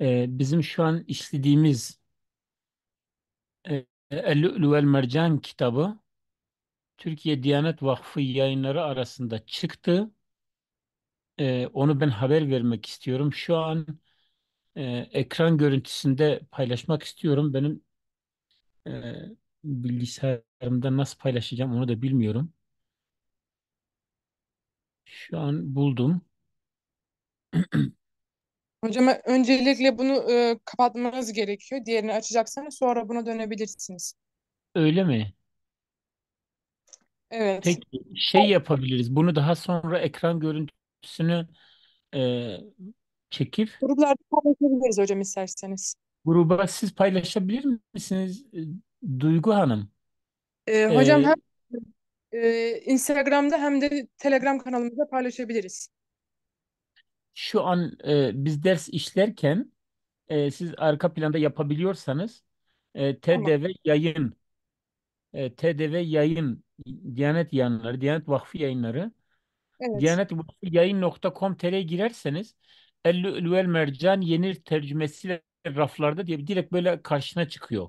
e, bizim şu an işlediğimiz e, El-Lü'lü Mercan kitabı Türkiye Diyanet Vakfı yayınları arasında çıktı. E, onu ben haber vermek istiyorum. Şu an e, ekran görüntüsünde paylaşmak istiyorum. Benim e, bilgisayarımda nasıl paylaşacağım onu da bilmiyorum. Şu an buldum. Hocam öncelikle bunu e, kapatmanız gerekiyor. Diğerini açacaksanız sonra buna dönebilirsiniz. Öyle mi? Evet. Peki şey yapabiliriz. Bunu daha sonra ekran görüntüsünü e, çekip Gruplarda paylaşabiliriz hocam isterseniz. gruba siz paylaşabilir misiniz e, Duygu Hanım? E, hocam E, hem e, Instagram'da hem de Telegram kanalımızda paylaşabiliriz şu an e, biz ders işlerken e, siz arka planda yapabiliyorsanız e, TDV yayın e, TDV yayın Diyanet yayınları, Diyanet Vakfı yayınları Evet. diyanetvakfıyayın.com.tr girerseniz El-Lüvel Mercan Yenir tercümesiyle raflarda diye direkt böyle karşına çıkıyor.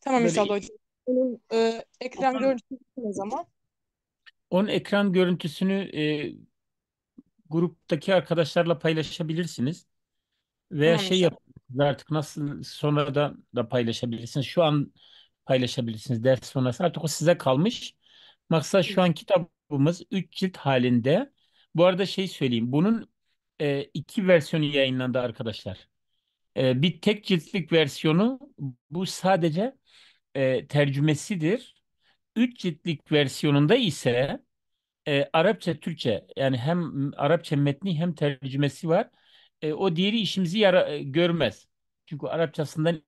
Tamam Böyle inşallah hocam. Onun e, ekran görüntüsünü ne zaman? Onun ekran görüntüsünü e, gruptaki arkadaşlarla paylaşabilirsiniz. Veya Maalesef. şey yapın artık nasıl sonradan da paylaşabilirsiniz. Şu an paylaşabilirsiniz ders sonrası. Artık o size kalmış. Maksat şu an kitabımız 3 cilt halinde. Bu arada şey söyleyeyim. Bunun e, iki versiyonu yayınlandı arkadaşlar. E, bir tek ciltlik versiyonu bu sadece e, tercümesidir. Üç ciltlik versiyonunda ise e, Arapça Türkçe yani hem Arapça metni hem tercümesi var. E, o diğeri işimizi yara, e, görmez. Çünkü Arapçasından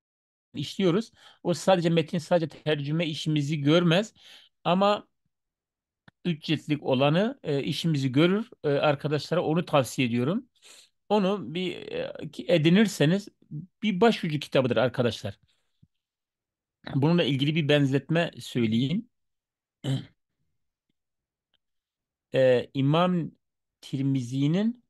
işliyoruz. O sadece metin sadece tercüme işimizi görmez. Ama üç ciltlik olanı e, işimizi görür. E, arkadaşlara onu tavsiye ediyorum. Onu bir e, edinirseniz bir başucu kitabıdır arkadaşlar. Bununla ilgili bir benzetme söyleyeyim. e, İmam Tirmizi'nin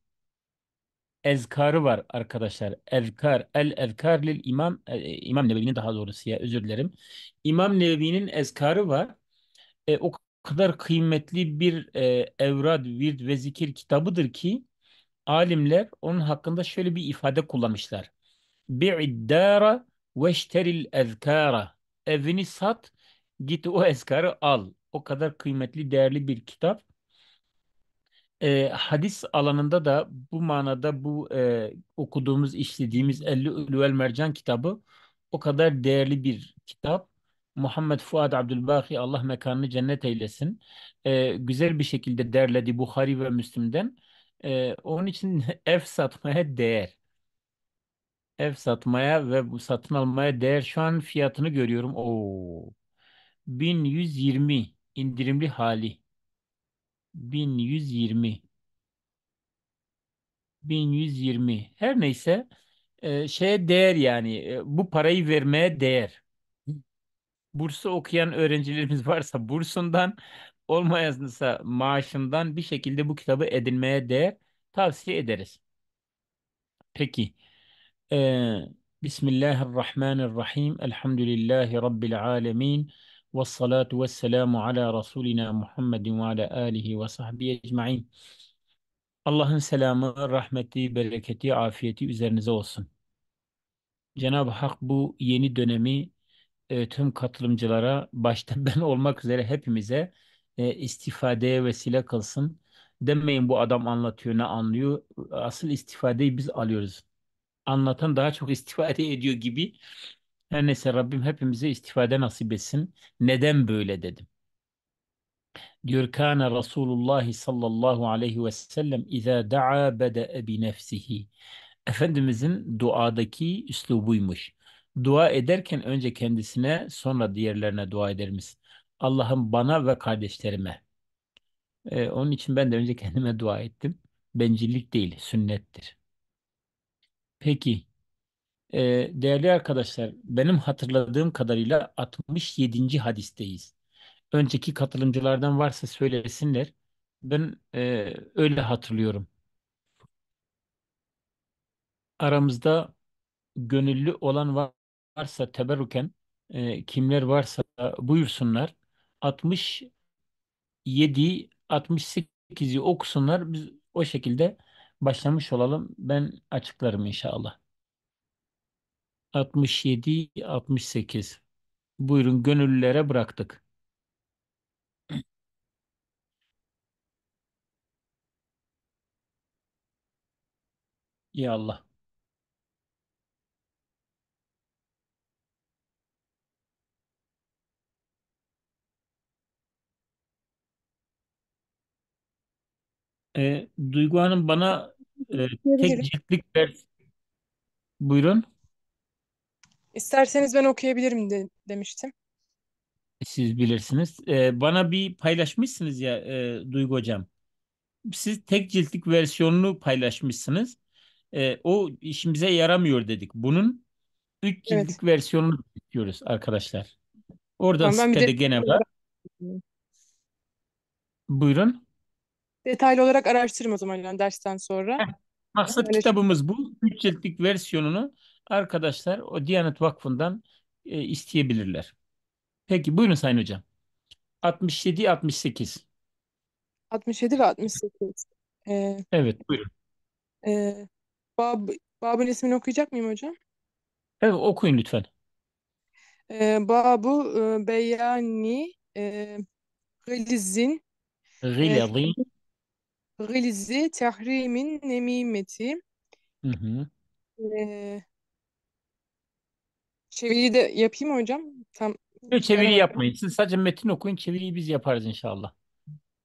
ezkarı var arkadaşlar. Ezkar, el ezkar lil imam, e, e İmam Nebevi'nin daha doğrusu ya özür dilerim. İmam Nebevi'nin ezkarı var. E, o kadar kıymetli bir e, evrad, vird ve zikir kitabıdır ki alimler onun hakkında şöyle bir ifade kullanmışlar. Bi'iddara veşteril ezkara. Evini sat, git o ezkarı al. O kadar kıymetli, değerli bir kitap. E, hadis alanında da bu manada bu e, okuduğumuz, işlediğimiz 50 Ülüvel Mercan kitabı o kadar değerli bir kitap. Muhammed Fuad Abdülbaki Allah mekanını cennet eylesin. E, güzel bir şekilde derledi Bukhari ve Müslim'den. E, onun için ev satmaya değer. Ev satmaya ve bu satın almaya değer. Şu an fiyatını görüyorum. Oo. 1120 indirimli hali. 1120 1120 her neyse e, şeye değer yani e, bu parayı vermeye değer. Bursu okuyan öğrencilerimiz varsa bursundan olmayansa maaşından bir şekilde bu kitabı edinmeye değer tavsiye ederiz. Peki. Ee, Bismillahirrahmanirrahim. Elhamdülillahi Rabbil alemin. Ve ve والسلام ala Resulina Muhammedin ve ala alihi ve sahbihi ecmain. Allah'ın selamı, rahmeti, bereketi, afiyeti üzerinize olsun. Cenab-ı Hak bu yeni dönemi e, tüm katılımcılara, başta ben olmak üzere hepimize e, istifadeye vesile kılsın. Demeyin bu adam anlatıyor ne anlıyor. Asıl istifadeyi biz alıyoruz. Anlatan daha çok istifade ediyor gibi her neyse Rabbim hepimize istifade nasip etsin. Neden böyle dedim. Diyor kana Resulullah sallallahu aleyhi ve sellem izâ da'a bede'e bi nefsihi. Efendimizin duadaki üslubuymuş. Dua ederken önce kendisine sonra diğerlerine dua ederimiz. Allah'ım bana ve kardeşlerime. Ee, onun için ben de önce kendime dua ettim. Bencillik değil, sünnettir. Peki e, değerli arkadaşlar benim hatırladığım kadarıyla 67. hadisteyiz. Önceki katılımcılardan varsa söylesinler. Ben e, öyle hatırlıyorum. Aramızda gönüllü olan varsa teberruken e, kimler varsa buyursunlar. 67 68'i okusunlar. Biz o şekilde başlamış olalım. Ben açıklarım inşallah. 67 68. Buyurun gönüllülere bıraktık. Ya Allah. E, Duygu Hanım bana e, tek ciltlik ver. buyurun. İsterseniz ben okuyabilirim de, demiştim. Siz bilirsiniz. Ee, bana bir paylaşmışsınız ya e, Duygu Hocam. Siz tek ciltlik versiyonunu paylaşmışsınız. E, o işimize yaramıyor dedik. Bunun üç Evet. ciltlik versiyonunu istiyoruz arkadaşlar. Oradan Tamam, sitede de gene var. Buyurun. detaylı olarak araştırırım o zaman yani dersten sonra. Maksat Öyle- kitabımız bu. Üç ciltlik versiyonunu arkadaşlar o Diyanet Vakfı'ndan e, isteyebilirler. Peki buyurun Sayın Hocam. 67 68. 67 ve 68. Ee, Evet buyurun. e, Bab, Bab'ın ismini okuyacak mıyım hocam? Evet okuyun lütfen. Ee, Babu e, Beyani e, Gilzin e, Gilazim. Gilzi Tahrimin Nemimeti Hı hı. e, Çeviriyi de yapayım hocam? Tam Yok, çeviri göremedim. yapmayın. Siz sadece metin okuyun. Çeviriyi biz yaparız inşallah.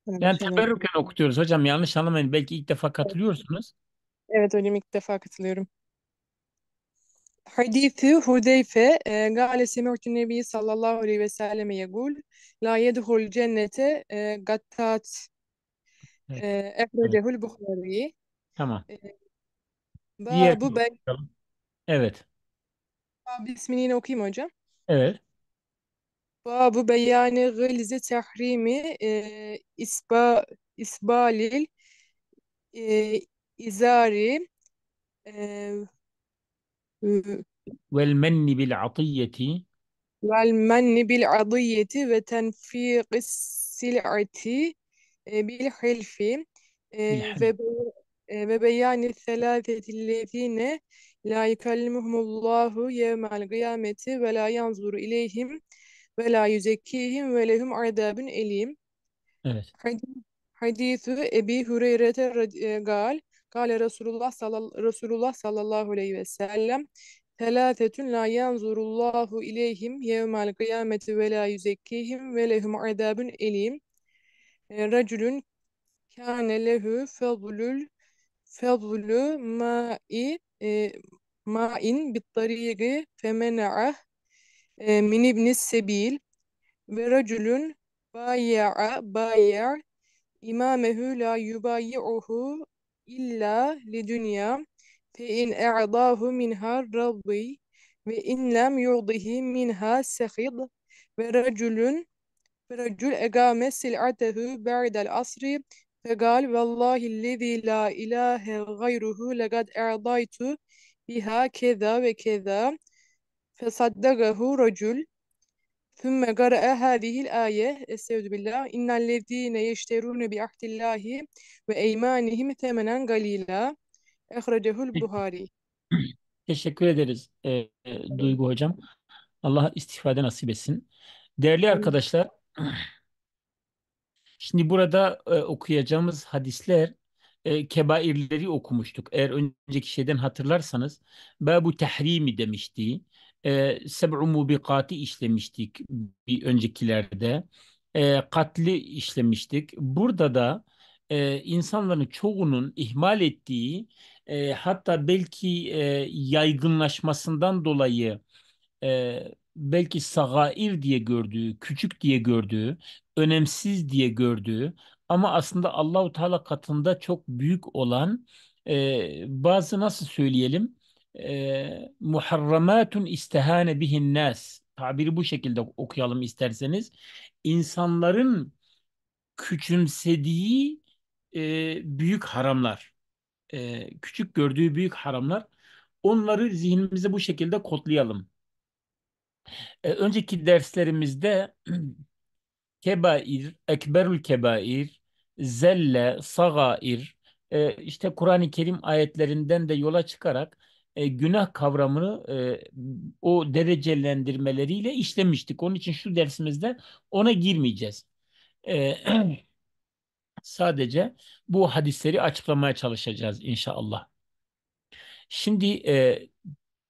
Yani çeviri. teberrüken okutuyoruz hocam. Yanlış anlamayın. Belki ilk defa katılıyorsunuz. Evet hocam ilk defa katılıyorum. Hadisi Hudeyfe e, gale semi'tu nebi sallallahu aleyhi ve selleme yegul la yedhul cennete e, gattat Evet. e, Buhari. Tamam. E, Diğer Babu ben Evet. ismini okuyayım hocam. Evet. Babu beyani gılzi tahrimi e, isba, isbalil e, izari e, vel menni bil atiyeti vel menni bil adiyeti ve tenfiqis sil'ati e, bil hilfi e, ve, e, ve beyani selâfetillezine La yukellimuhumullahu yevmel kıyameti ve la yanzuru ileyhim ve la yüzekkihim ve lehum azabun elim. Evet. Hadisü Ebi Hureyre'te e, gal Kale Resulullah, sallallahu, Resulullah sallallahu aleyhi ve sellem Telâfetün la yanzurullahu ileyhim yevmel kıyameti ve la yüzekkihim ve lehum azabun elim. E, Racülün kâne lehu fadlül fadlü ma'i e, ma'in bittarigi femena'ah e, min ibnis sebil ve racülün baya'a bayar imamehu la yubayi'uhu illa li dunya, fe in e'dahu minha raddi ve in lem yurdihi minha sehid ve racülün ve racül egame sil'atehu ba'del asri فقال والله الذي لا إله غيره لقد أعضيت بها كذا وكذا فصدقه رجل ثم قرأ هذه الآية استعوذ بالله إن الذين يشترون بعهد الله وأيمانهم ثمنا قليلا أخرجه Buhari. Teşekkür ederiz e, Duygu Hocam. Allah istifade nasip etsin. Değerli arkadaşlar Şimdi burada e, okuyacağımız hadisler e, kebairleri okumuştuk. Eğer önceki şeyden hatırlarsanız babu tahrimi demişti. E, seb'u mubikati işlemiştik bir öncekilerde. E, katli işlemiştik. Burada da e, insanların çoğunun ihmal ettiği e, hatta belki e, yaygınlaşmasından dolayı e, belki sagair diye gördüğü, küçük diye gördüğü önemsiz diye gördüğü ama aslında Allahu Teala katında çok büyük olan e, bazı nasıl söyleyelim e, muharramatun istehane bihin nas tabiri bu şekilde okuyalım isterseniz insanların küçümsediği e, büyük haramlar e, küçük gördüğü büyük haramlar onları zihnimize bu şekilde kodlayalım. E, önceki derslerimizde kebair, ekberül kebair, zelle, sagair, e, işte Kur'an-ı Kerim ayetlerinden de yola çıkarak e, günah kavramını e, o derecelendirmeleriyle işlemiştik. Onun için şu dersimizde ona girmeyeceğiz. E, sadece bu hadisleri açıklamaya çalışacağız inşallah. Şimdi e,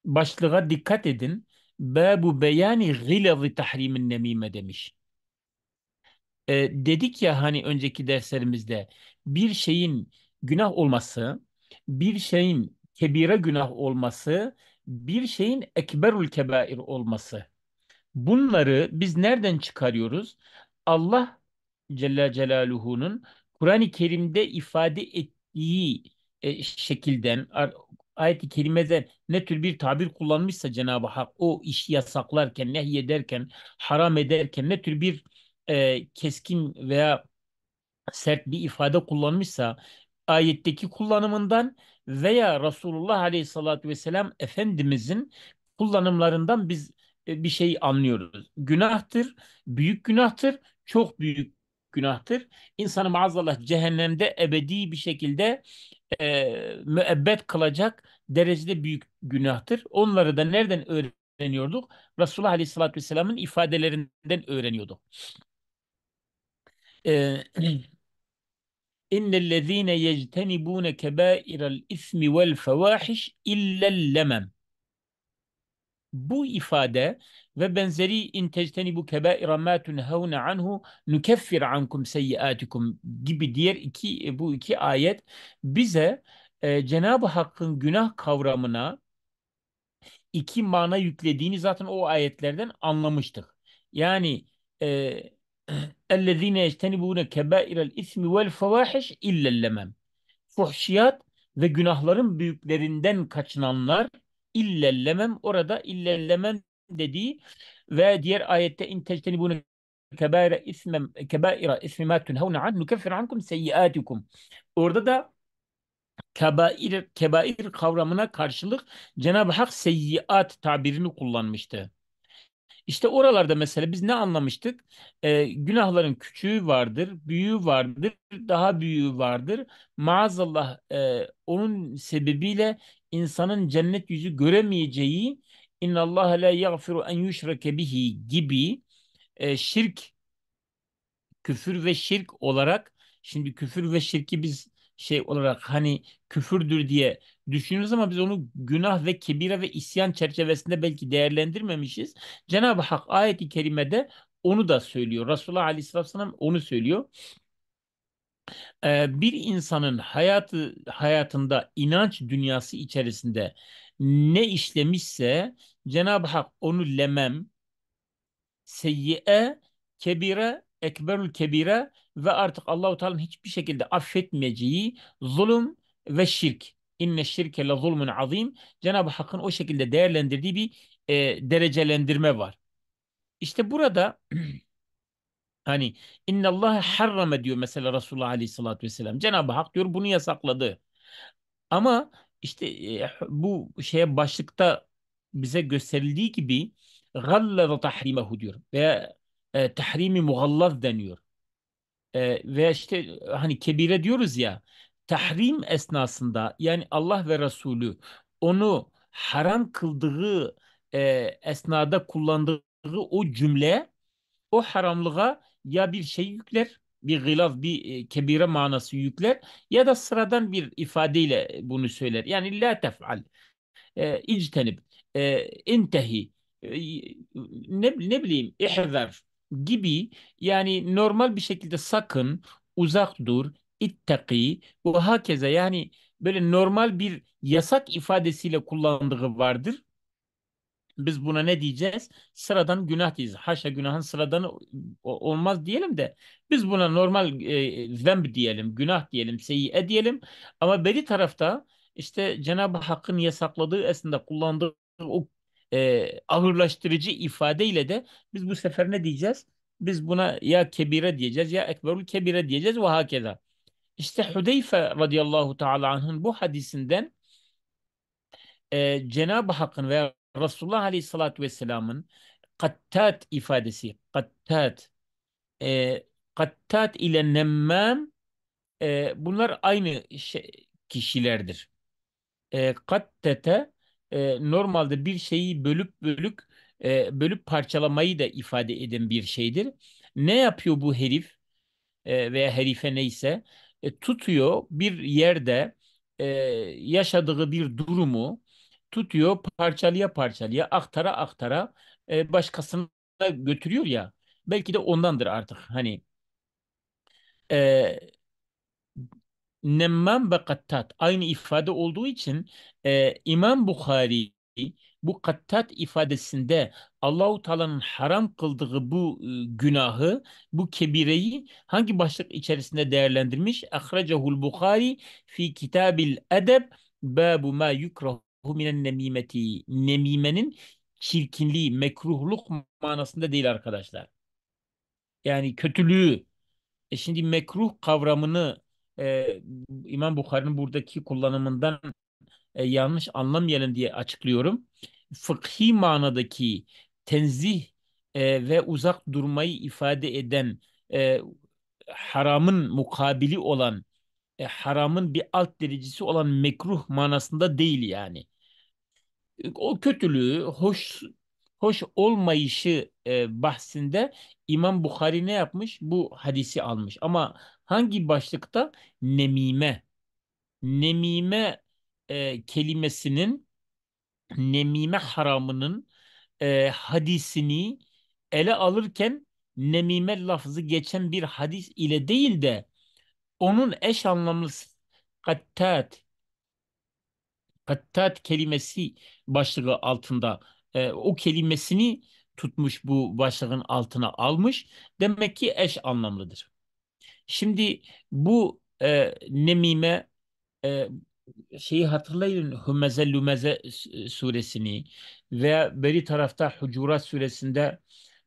başlığa dikkat edin. Babu beyani gilazı tahrimin nemime demiş e, dedik ya hani önceki derslerimizde bir şeyin günah olması, bir şeyin kebire günah olması, bir şeyin ekberül kebair olması. Bunları biz nereden çıkarıyoruz? Allah Celle Celaluhu'nun Kur'an-ı Kerim'de ifade ettiği e, şekilden ayet-i kerimede ne tür bir tabir kullanmışsa Cenab-ı Hak o işi yasaklarken, nehyederken, haram ederken ne tür bir e, keskin veya sert bir ifade kullanmışsa ayetteki kullanımından veya Resulullah Aleyhisselatü Vesselam Efendimizin kullanımlarından biz e, bir şey anlıyoruz. Günahtır, büyük günahtır, çok büyük günahtır. İnsanı maazallah cehennemde ebedi bir şekilde e, müebbet kılacak derecede büyük günahtır. Onları da nereden öğreniyorduk? Resulullah Aleyhisselatü Vesselam'ın ifadelerinden öğreniyorduk. Ee, İnnellezîne yectenibûne kebâirel ismi vel fevâhiş illellemem. Bu ifade ve benzeri in tectenibu kebâira mâ tunhevne anhu nukeffir ankum seyyiâtikum gibi diğer iki bu iki ayet bize e, Cenab-ı Hakk'ın günah kavramına iki mana yüklediğini zaten o ayetlerden anlamıştık. Yani e, اَلَّذ۪ينَ يَجْتَنِبُونَ كَبَائِرَ الْاِثْمِ وَالْفَوَاحِشِ اِلَّا الْلَمَمْ Fuhşiyat ve günahların büyüklerinden kaçınanlar illellemem orada illellemem dediği ve diğer ayette in tectenibune kebaira ismem kebaira ismima tunhauna an nukeffir ankum seyyiatikum. Orada da kebair kebair kavramına karşılık Cenab-ı Hak seyyiat tabirini kullanmıştı. İşte oralarda mesela biz ne anlamıştık? E, günahların küçüğü vardır, büyüğü vardır, daha büyüğü vardır. Maazallah e, onun sebebiyle insanın cennet yüzü göremeyeceği inna Allah la yaghfiru en yushrake bihi gibi e, şirk küfür ve şirk olarak şimdi küfür ve şirki biz şey olarak hani küfürdür diye düşünürüz ama biz onu günah ve kebira ve isyan çerçevesinde belki değerlendirmemişiz. Cenab-ı Hak ayeti kerimede onu da söylüyor. Resulullah Aleyhisselatü Vesselam onu söylüyor. Ee, bir insanın hayatı hayatında inanç dünyası içerisinde ne işlemişse Cenab-ı Hak onu lemem, seyyi'e, kebire, ekberül kebire ve artık Allahu Teala'nın hiçbir şekilde affetmeyeceği zulüm ve şirk. İnne şirke le zulmun azim. Cenab-ı Hakk'ın o şekilde değerlendirdiği bir e, derecelendirme var. İşte burada hani inna Allah harrame diyor mesela Resulullah Aleyhisselatü Vesselam. Cenab-ı Hak diyor bunu yasakladı. Ama işte e, bu şeye başlıkta bize gösterildiği gibi gallaza tahrimehu diyor ve e, tahrimi mugallaz deniyor e, veya işte hani kebire diyoruz ya tahrim esnasında yani Allah ve Resulü onu haram kıldığı e, esnada kullandığı o cümle o haramlığa ya bir şey yükler bir gılav bir e, kebire manası yükler ya da sıradan bir ifadeyle bunu söyler. Yani la tef'al e, ictenib e, intehi e, ne, ne bileyim ihver gibi yani normal bir şekilde sakın, uzak dur, ittaki bu hakeza yani böyle normal bir yasak ifadesiyle kullandığı vardır. Biz buna ne diyeceğiz? Sıradan günah diyeceğiz. Haşa günahın sıradan olmaz diyelim de biz buna normal e, zemb diyelim, günah diyelim, seyyiye diyelim. Ama beri tarafta işte Cenab-ı Hakk'ın yasakladığı esninde kullandığı o e, ahırlaştırıcı ifadeyle de biz bu sefer ne diyeceğiz? Biz buna ya kebire diyeceğiz ya ekberul kebire diyeceğiz ve hakeza. İşte Hudeyfe radıyallahu taala anh'ın bu hadisinden e, Cenab-ı Hakk'ın veya Resulullah aleyhissalatü vesselamın kattat ifadesi, kattat, e, kattat ile nemmam e, bunlar aynı şey, kişilerdir. E, kattete e, normalde bir şeyi bölüp bölük e, bölüp parçalamayı da ifade eden bir şeydir. Ne yapıyor bu herif e, veya herife neyse tutuyor bir yerde yaşadığı bir durumu tutuyor parçalıya parçalıya, aktara aktara başkasına götürüyor ya belki de ondandır artık hani Nemmam ve Kattat aynı ifade olduğu için e, İmam Bukhari bu kattat ifadesinde Allahu Teala'nın haram kıldığı bu e, günahı, bu kebireyi hangi başlık içerisinde değerlendirmiş? Ahracehul Bukhari fi Kitabil Edeb babu ma yukrahu minen nemimeti. Nemimenin çirkinliği, mekruhluk manasında değil arkadaşlar. Yani kötülüğü. E şimdi mekruh kavramını e, İmam Bukhari'nin buradaki kullanımından e, yanlış anlamayalım diye açıklıyorum. Fıkhi manadaki tenzih e, ve uzak durmayı ifade eden e, haramın mukabili olan e, haramın bir alt derecesi olan mekruh manasında değil yani. O kötülüğü, hoş hoş olmayışı e, bahsinde İmam Bukhari ne yapmış? Bu hadisi almış. Ama Hangi başlıkta? Nemime. Nemime e, kelimesinin nemime haramının e, hadisini ele alırken nemime lafzı geçen bir hadis ile değil de onun eş anlamlı kattat kattat kelimesi başlığı altında e, o kelimesini tutmuş bu başlığın altına almış. Demek ki eş anlamlıdır. Şimdi bu e, Nemime e, şeyi hatırlayın Hümeze Lümeze e, e, suresini ve beri tarafta Hucurat suresinde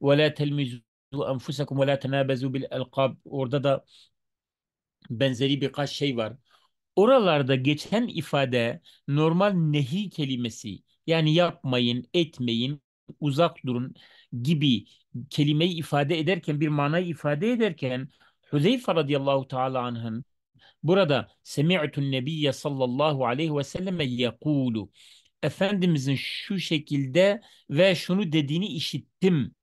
ve la telmizu enfusakum ve la tenabezu bil elkab orada da benzeri birkaç şey var. Oralarda geçen ifade normal nehi kelimesi yani yapmayın, etmeyin, uzak durun gibi kelimeyi ifade ederken bir manayı ifade ederken Hüzeyfe radıyallahu teala anh'ın burada semi'tun nebiyye sallallahu aleyhi ve selleme yekulu Efendimizin şu şekilde ve şunu dediğini işittim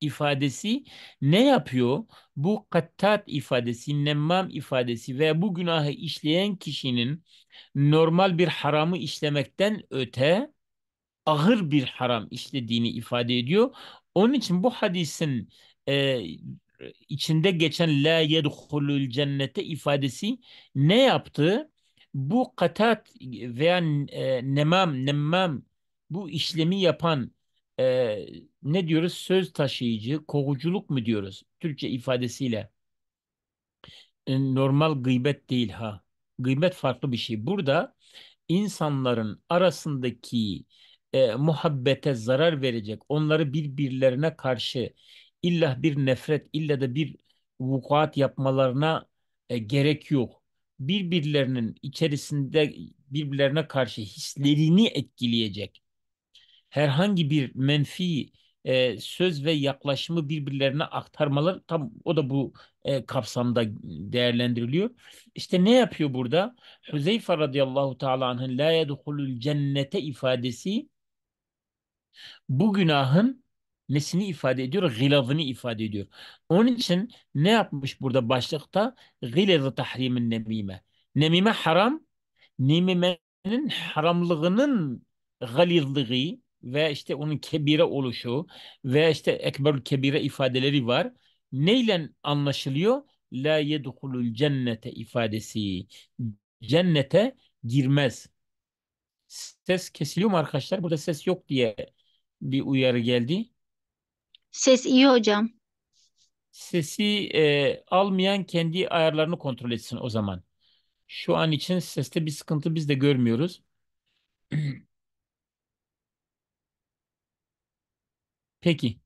ifadesi ne yapıyor? Bu kattat ifadesi, nemmam ifadesi ve bu günahı işleyen kişinin normal bir haramı işlemekten öte ağır bir haram işlediğini ifade ediyor. Onun için bu hadisin e, içinde geçen la yedhulul cennete ifadesi ne yaptı? Bu katat veya e, nemam, nemmam bu işlemi yapan e, ne diyoruz? Söz taşıyıcı, kovuculuk mu diyoruz? Türkçe ifadesiyle. E, normal gıybet değil ha. Gıybet farklı bir şey. Burada insanların arasındaki e, muhabbete zarar verecek, onları birbirlerine karşı illa bir nefret, illa da bir vukuat yapmalarına e, gerek yok. Birbirlerinin içerisinde birbirlerine karşı hislerini etkileyecek herhangi bir menfi e, söz ve yaklaşımı birbirlerine aktarmalar tam o da bu e, kapsamda değerlendiriliyor. İşte ne yapıyor burada? Hüzeyfe radıyallahu teala anh'ın la yedhulul cennete ifadesi bu günahın nesini ifade ediyor? Gilazını ifade ediyor. Onun için ne yapmış burada başlıkta? Gilazı tahrimin nemime. Nemime haram, nemimenin haramlığının galizliği ve işte onun kebire oluşu ve işte ekberül kebire ifadeleri var. Neyle anlaşılıyor? La yedhulul cennete ifadesi. Cennete girmez. Ses kesiliyor mu arkadaşlar? Burada ses yok diye bir uyarı geldi. Ses iyi hocam. Sesi e, almayan kendi ayarlarını kontrol etsin o zaman. Şu an için seste bir sıkıntı biz de görmüyoruz. Peki.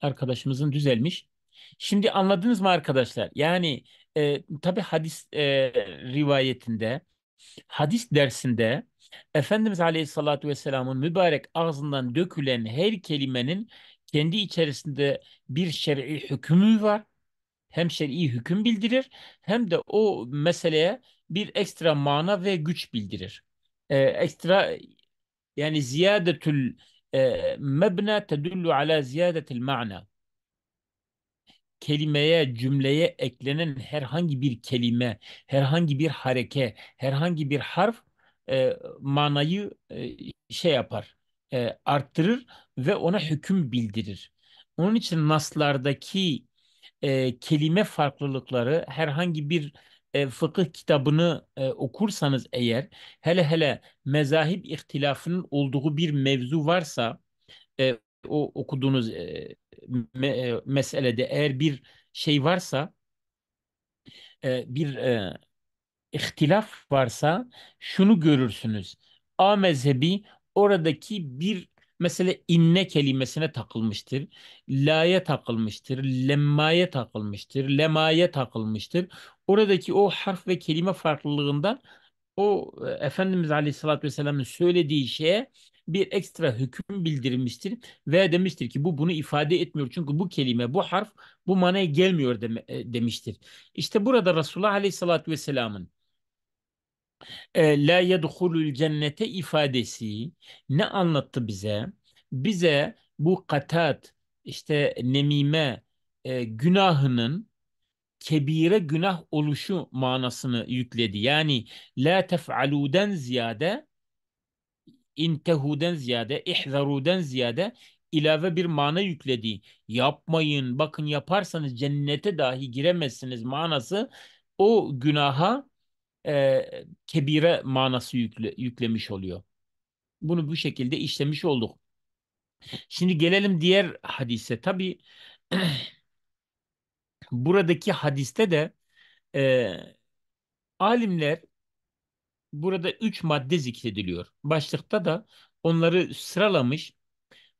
Arkadaşımızın düzelmiş. Şimdi anladınız mı arkadaşlar? Yani e, tabii hadis e, rivayetinde hadis dersinde Efendimiz Aleyhisselatü Vesselam'ın mübarek ağzından dökülen her kelimenin kendi içerisinde bir şer'i hükmü var. Hem şer'i hüküm bildirir hem de o meseleye bir ekstra mana ve güç bildirir. Ee, ekstra yani ziyadetül e, mebna tedullu ala ziyadetil ma'na kelimeye, cümleye eklenen herhangi bir kelime, herhangi bir hareke, herhangi bir harf e, manayı e, şey yapar, e, arttırır ve ona hüküm bildirir. Onun için naslardaki e, kelime farklılıkları herhangi bir e, fıkıh kitabını e, okursanız eğer hele hele mezahip ihtilafının olduğu bir mevzu varsa e, o okuduğunuz e, me, e, meselede eğer bir şey varsa e, bir e, ihtilaf varsa şunu görürsünüz. A mezhebi oradaki bir mesela inne kelimesine takılmıştır. La'ya takılmıştır. Lemma'ya takılmıştır. Lema'ya takılmıştır. Oradaki o harf ve kelime farklılığından o e, Efendimiz Aleyhisselatü Vesselam'ın söylediği şeye bir ekstra hüküm bildirmiştir ve demiştir ki bu bunu ifade etmiyor çünkü bu kelime bu harf bu manaya gelmiyor deme, e, demiştir. İşte burada Resulullah Aleyhisselatü Vesselam'ın e, la yedhulul cennete ifadesi ne anlattı bize? Bize bu katat işte nemime e, günahının kebire günah oluşu manasını yükledi. Yani la tef'aluden ziyade intehu'den ziyade, ihzaru'den ziyade ilave bir mana yüklediği yapmayın bakın yaparsanız cennete dahi giremezsiniz manası o günaha e, kebire manası yükle, yüklemiş oluyor. Bunu bu şekilde işlemiş olduk. Şimdi gelelim diğer hadise. Tabi buradaki hadiste de e, alimler burada üç madde zikrediliyor. Başlıkta da onları sıralamış.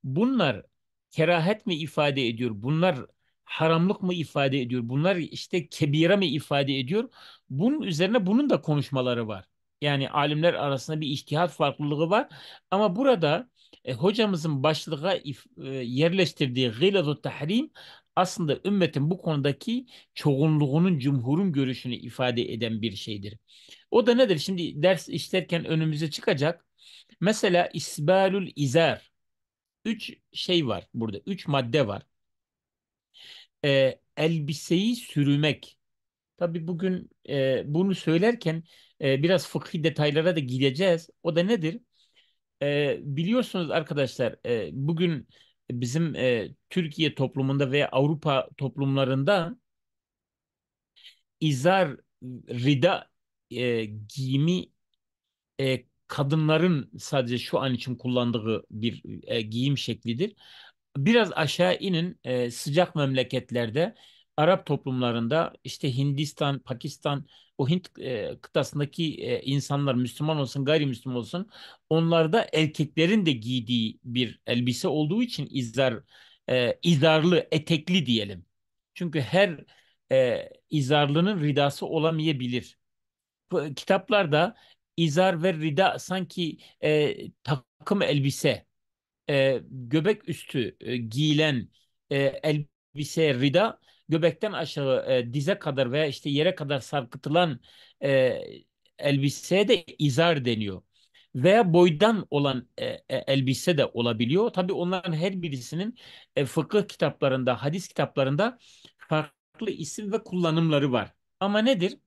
Bunlar kerahet mi ifade ediyor? Bunlar haramlık mı ifade ediyor? Bunlar işte kebira mi ifade ediyor? Bunun üzerine bunun da konuşmaları var. Yani alimler arasında bir ihtihat farklılığı var. Ama burada e, hocamızın başlığa if, e, yerleştirdiği gıyladu tahrim aslında ümmetin bu konudaki çoğunluğunun, cumhurun görüşünü ifade eden bir şeydir. O da nedir? Şimdi ders işlerken önümüze çıkacak. Mesela isbalul izar. Üç şey var burada. Üç madde var. Ee, elbiseyi sürümek. Tabii bugün e, bunu söylerken e, biraz fıkhi detaylara da gideceğiz. O da nedir? E, biliyorsunuz arkadaşlar e, bugün bizim e, Türkiye toplumunda veya Avrupa toplumlarında izar rida e, giyimi e, kadınların sadece şu an için kullandığı bir e, giyim şeklidir. Biraz aşağı inin e, sıcak memleketlerde Arap toplumlarında işte Hindistan, Pakistan, o Hint e, kıtasındaki e, insanlar Müslüman olsun, gayrimüslim olsun onlarda erkeklerin de giydiği bir elbise olduğu için izar e, izarlı, etekli diyelim. Çünkü her e, izarlının ridası olamayabilir kitaplarda izar ve rida sanki e, takım elbise, e, göbek üstü e, giyilen e, elbise rida göbekten aşağı e, dize kadar veya işte yere kadar sarkıtılan e, elbiseye de izar deniyor. Veya boydan olan e, e, elbise de olabiliyor. Tabi onların her birisinin e, fıkıh kitaplarında, hadis kitaplarında farklı isim ve kullanımları var. Ama nedir?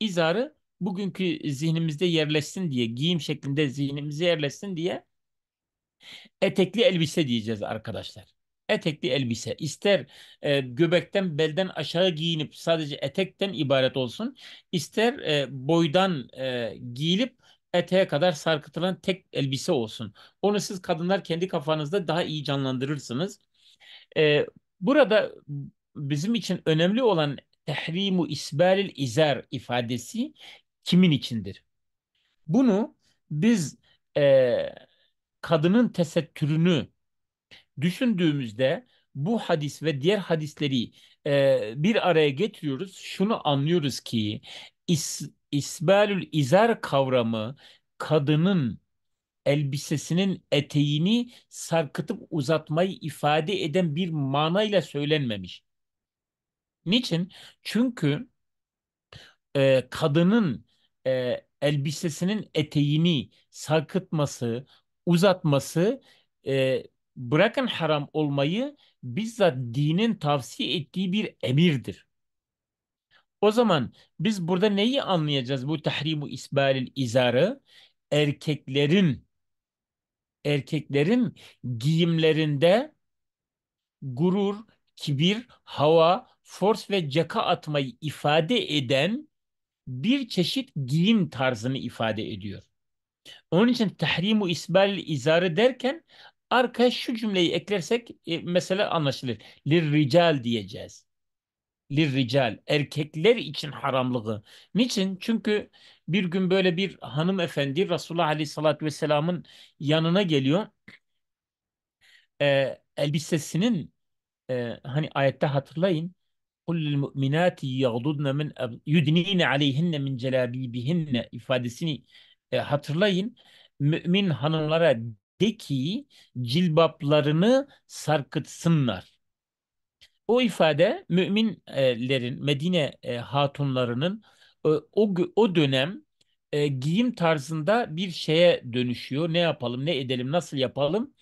İzarı bugünkü zihnimizde yerleşsin diye, giyim şeklinde zihnimize yerleşsin diye etekli elbise diyeceğiz arkadaşlar. Etekli elbise ister e, göbekten belden aşağı giyinip sadece etekten ibaret olsun ister e, boydan e, giyilip eteğe kadar sarkıtılan tek elbise olsun. Onu siz kadınlar kendi kafanızda daha iyi canlandırırsınız. E, burada bizim için önemli olan tehrimu isbalil izar ifadesi kimin içindir? Bunu biz e, kadının tesettürünü düşündüğümüzde bu hadis ve diğer hadisleri e, bir araya getiriyoruz. Şunu anlıyoruz ki is, isbalül izar kavramı kadının elbisesinin eteğini sarkıtıp uzatmayı ifade eden bir manayla söylenmemiş. Niçin? Çünkü e, kadının e, elbisesinin eteğini sarkıtması, uzatması e, bırakın haram olmayı bizzat dinin tavsiye ettiği bir emirdir. O zaman biz burada neyi anlayacağız? Bu tahrimu isbalil izarı erkeklerin erkeklerin giyimlerinde gurur, kibir, hava, force ve ceka atmayı ifade eden bir çeşit giyim tarzını ifade ediyor. Onun için tahrimu isbal izarı derken arkaya şu cümleyi eklersek e, mesele anlaşılır. Lirrical diyeceğiz. Lirrical. Erkekler için haramlığı. Niçin? Çünkü bir gün böyle bir hanımefendi Resulullah Aleyhisselatü Vesselam'ın yanına geliyor. E, elbisesinin e, hani ayette hatırlayın قُلْ لِلْمُؤْمِنَاتِ يَغْضُدْنَ مِنْ يُدْنِينَ عَلَيْهِنَّ مِنْ جَلَابِيبِهِنَّ ifadesini e, hatırlayın. Mümin hanımlara de ki cilbaplarını sarkıtsınlar. O ifade müminlerin, Medine e, hatunlarının e, o, o dönem e, giyim tarzında bir şeye dönüşüyor. Ne yapalım, ne edelim, nasıl yapalım?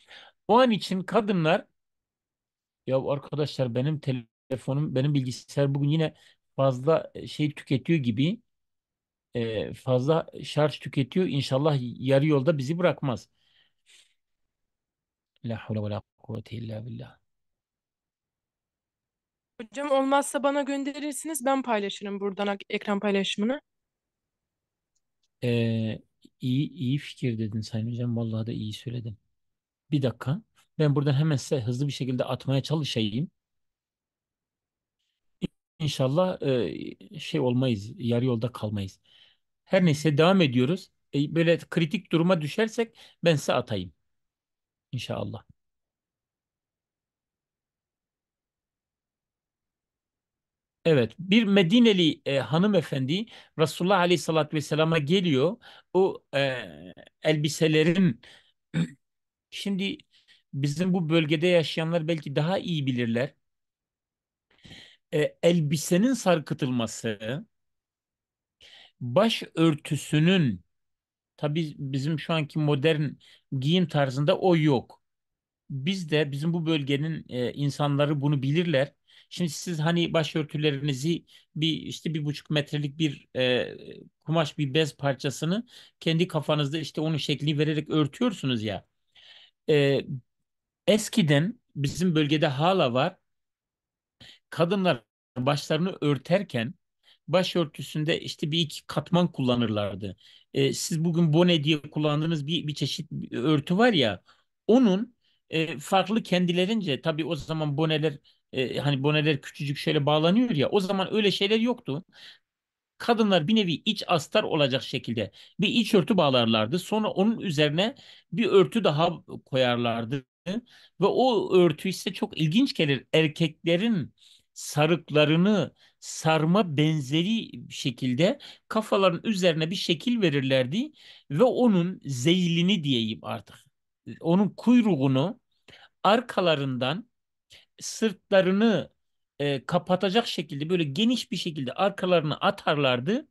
O an için kadınlar ya arkadaşlar benim telefon telefonum, benim bilgisayar bugün yine fazla e, şey tüketiyor gibi e, fazla şarj tüketiyor. İnşallah yarı yolda bizi bırakmaz. La havle ve la kuvvete illa billah. Hocam olmazsa bana gönderirsiniz. Ben paylaşırım buradan ekran paylaşımını. Ee, iyi, iyi fikir dedin Sayın Hocam. Vallahi da iyi söyledin. Bir dakika. Ben buradan hemen size hızlı bir şekilde atmaya çalışayım. İnşallah e, şey olmayız, yarı yolda kalmayız. Her neyse devam ediyoruz. E, böyle kritik duruma düşersek ben size atayım. İnşallah. Evet, bir Medineli e, hanımefendi Resulullah Aleyhisselatü Vesselam'a geliyor. O e, elbiselerin şimdi bizim bu bölgede yaşayanlar belki daha iyi bilirler e, elbisenin sarkıtılması, baş örtüsünün tabi bizim şu anki modern giyim tarzında o yok. Biz de bizim bu bölgenin e, insanları bunu bilirler. Şimdi siz hani başörtülerinizi bir işte bir buçuk metrelik bir e, kumaş bir bez parçasını kendi kafanızda işte onun şeklini vererek örtüyorsunuz ya. E, eskiden bizim bölgede hala var kadınlar başlarını örterken başörtüsünde işte bir iki katman kullanırlardı. E, siz bugün bone diye kullandığınız bir, bir çeşit örtü var ya onun e, farklı kendilerince tabii o zaman boneler e, hani boneler küçücük şöyle bağlanıyor ya o zaman öyle şeyler yoktu. Kadınlar bir nevi iç astar olacak şekilde bir iç örtü bağlarlardı. Sonra onun üzerine bir örtü daha koyarlardı ve o örtü ise çok ilginç gelir erkeklerin sarıklarını sarma benzeri şekilde kafaların üzerine bir şekil verirlerdi ve onun zeylini diyeyim artık. Onun kuyruğunu arkalarından sırtlarını e, kapatacak şekilde böyle geniş bir şekilde arkalarını atarlardı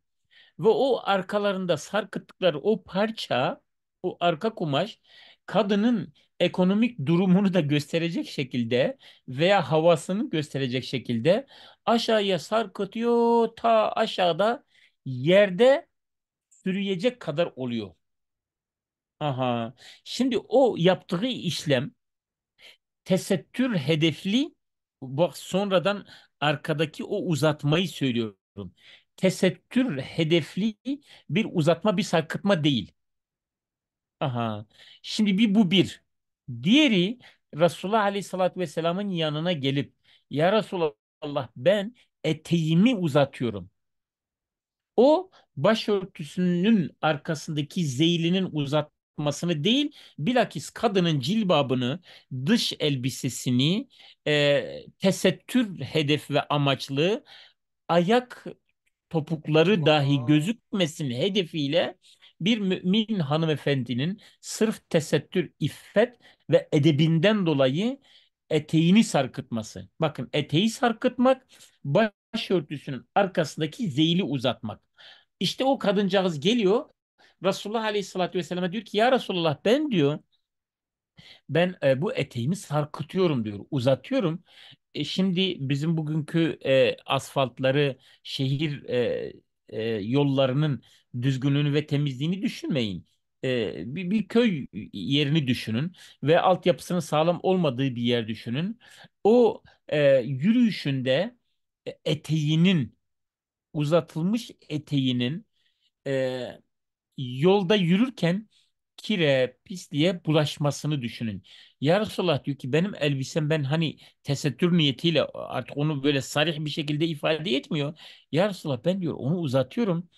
ve o arkalarında sarkıttıkları o parça o arka kumaş kadının ekonomik durumunu da gösterecek şekilde veya havasını gösterecek şekilde aşağıya sarkıtıyor ta aşağıda yerde sürüyecek kadar oluyor. Aha. Şimdi o yaptığı işlem tesettür hedefli bak sonradan arkadaki o uzatmayı söylüyorum. Tesettür hedefli bir uzatma bir sarkıtma değil. Aha. Şimdi bir bu bir. Diğeri Resulullah Aleyhisselatü Vesselam'ın yanına gelip Ya Resulallah ben eteğimi uzatıyorum. O başörtüsünün arkasındaki zeylinin uzatmasını değil bilakis kadının cilbabını, dış elbisesini e, tesettür hedef ve amaçlı ayak topukları dahi gözükmesin hedefiyle bir mümin hanımefendinin sırf tesettür, iffet ve edebinden dolayı eteğini sarkıtması. Bakın eteği sarkıtmak, başörtüsünün arkasındaki zeyli uzatmak. İşte o kadıncağız geliyor. Resulullah Aleyhisselatü Vesselam'a diyor ki ya Resulullah ben diyor ben e, bu eteğimi sarkıtıyorum diyor uzatıyorum. E, şimdi bizim bugünkü e, asfaltları, şehir e, e, yollarının düzgünlüğünü ve temizliğini düşünmeyin. E, bir, bir köy yerini düşünün ve altyapısının sağlam olmadığı bir yer düşünün. O e, yürüyüşünde e, eteğinin uzatılmış eteğinin e, yolda yürürken kire, pisliğe bulaşmasını düşünün. Ya Resulallah diyor ki benim elbisem ben hani tesettür niyetiyle artık onu böyle sarih bir şekilde ifade etmiyor. Ya Resulallah ben diyor onu uzatıyorum.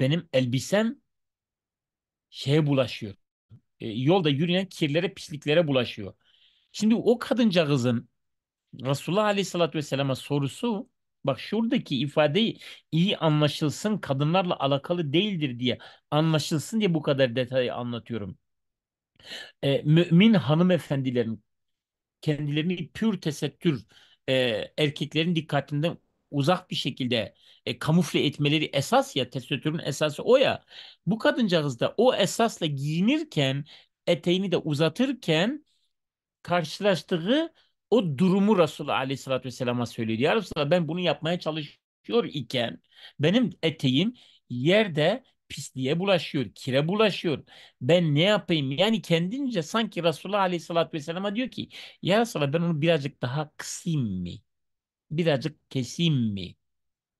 Benim elbisem şeye bulaşıyor. E, yolda yürüyen kirlere, pisliklere bulaşıyor. Şimdi o kadıncağızın Resulullah Aleyhisselatü Vesselam'a sorusu bak şuradaki ifadeyi iyi anlaşılsın kadınlarla alakalı değildir diye anlaşılsın diye bu kadar detayı anlatıyorum e, mümin hanımefendilerin kendilerini pür tesettür e, erkeklerin dikkatinden uzak bir şekilde e, kamufle etmeleri esas ya tesettürün esası o ya bu kadıncağız da o esasla giyinirken eteğini de uzatırken karşılaştığı o durumu Resulullah Aleyhisselatü Vesselam'a söylüyor. Ya Resulallah ben bunu yapmaya çalışıyorum iken benim eteğim yerde pisliğe bulaşıyor, kire bulaşıyor. Ben ne yapayım? Yani kendince sanki Resulullah Aleyhisselatü Vesselam'a diyor ki ya Resulallah ben onu birazcık daha kısayım mı? Birazcık keseyim mi?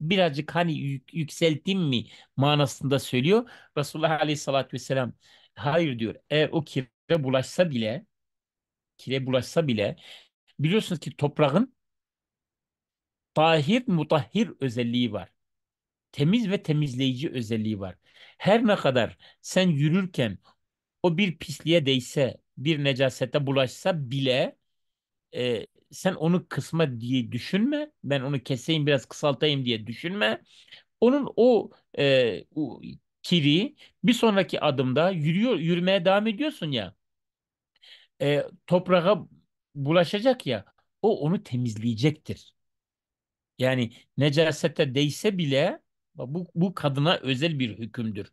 Birazcık hani yük, yükselteyim mi? Manasında söylüyor. Resulullah Aleyhisselatü Vesselam hayır diyor. Eğer o kire bulaşsa bile kire bulaşsa bile biliyorsunuz ki toprağın tahir mutahhir özelliği var. Temiz ve temizleyici özelliği var. Her ne kadar sen yürürken o bir pisliğe değse, bir necasete bulaşsa bile e, sen onu kısma diye düşünme. Ben onu keseyim biraz kısaltayım diye düşünme. Onun o, e, o kiri bir sonraki adımda yürüyor yürümeye devam ediyorsun ya. E, toprağa bulaşacak ya. O onu temizleyecektir. Yani necasete değse bile bu, bu kadına özel bir hükümdür.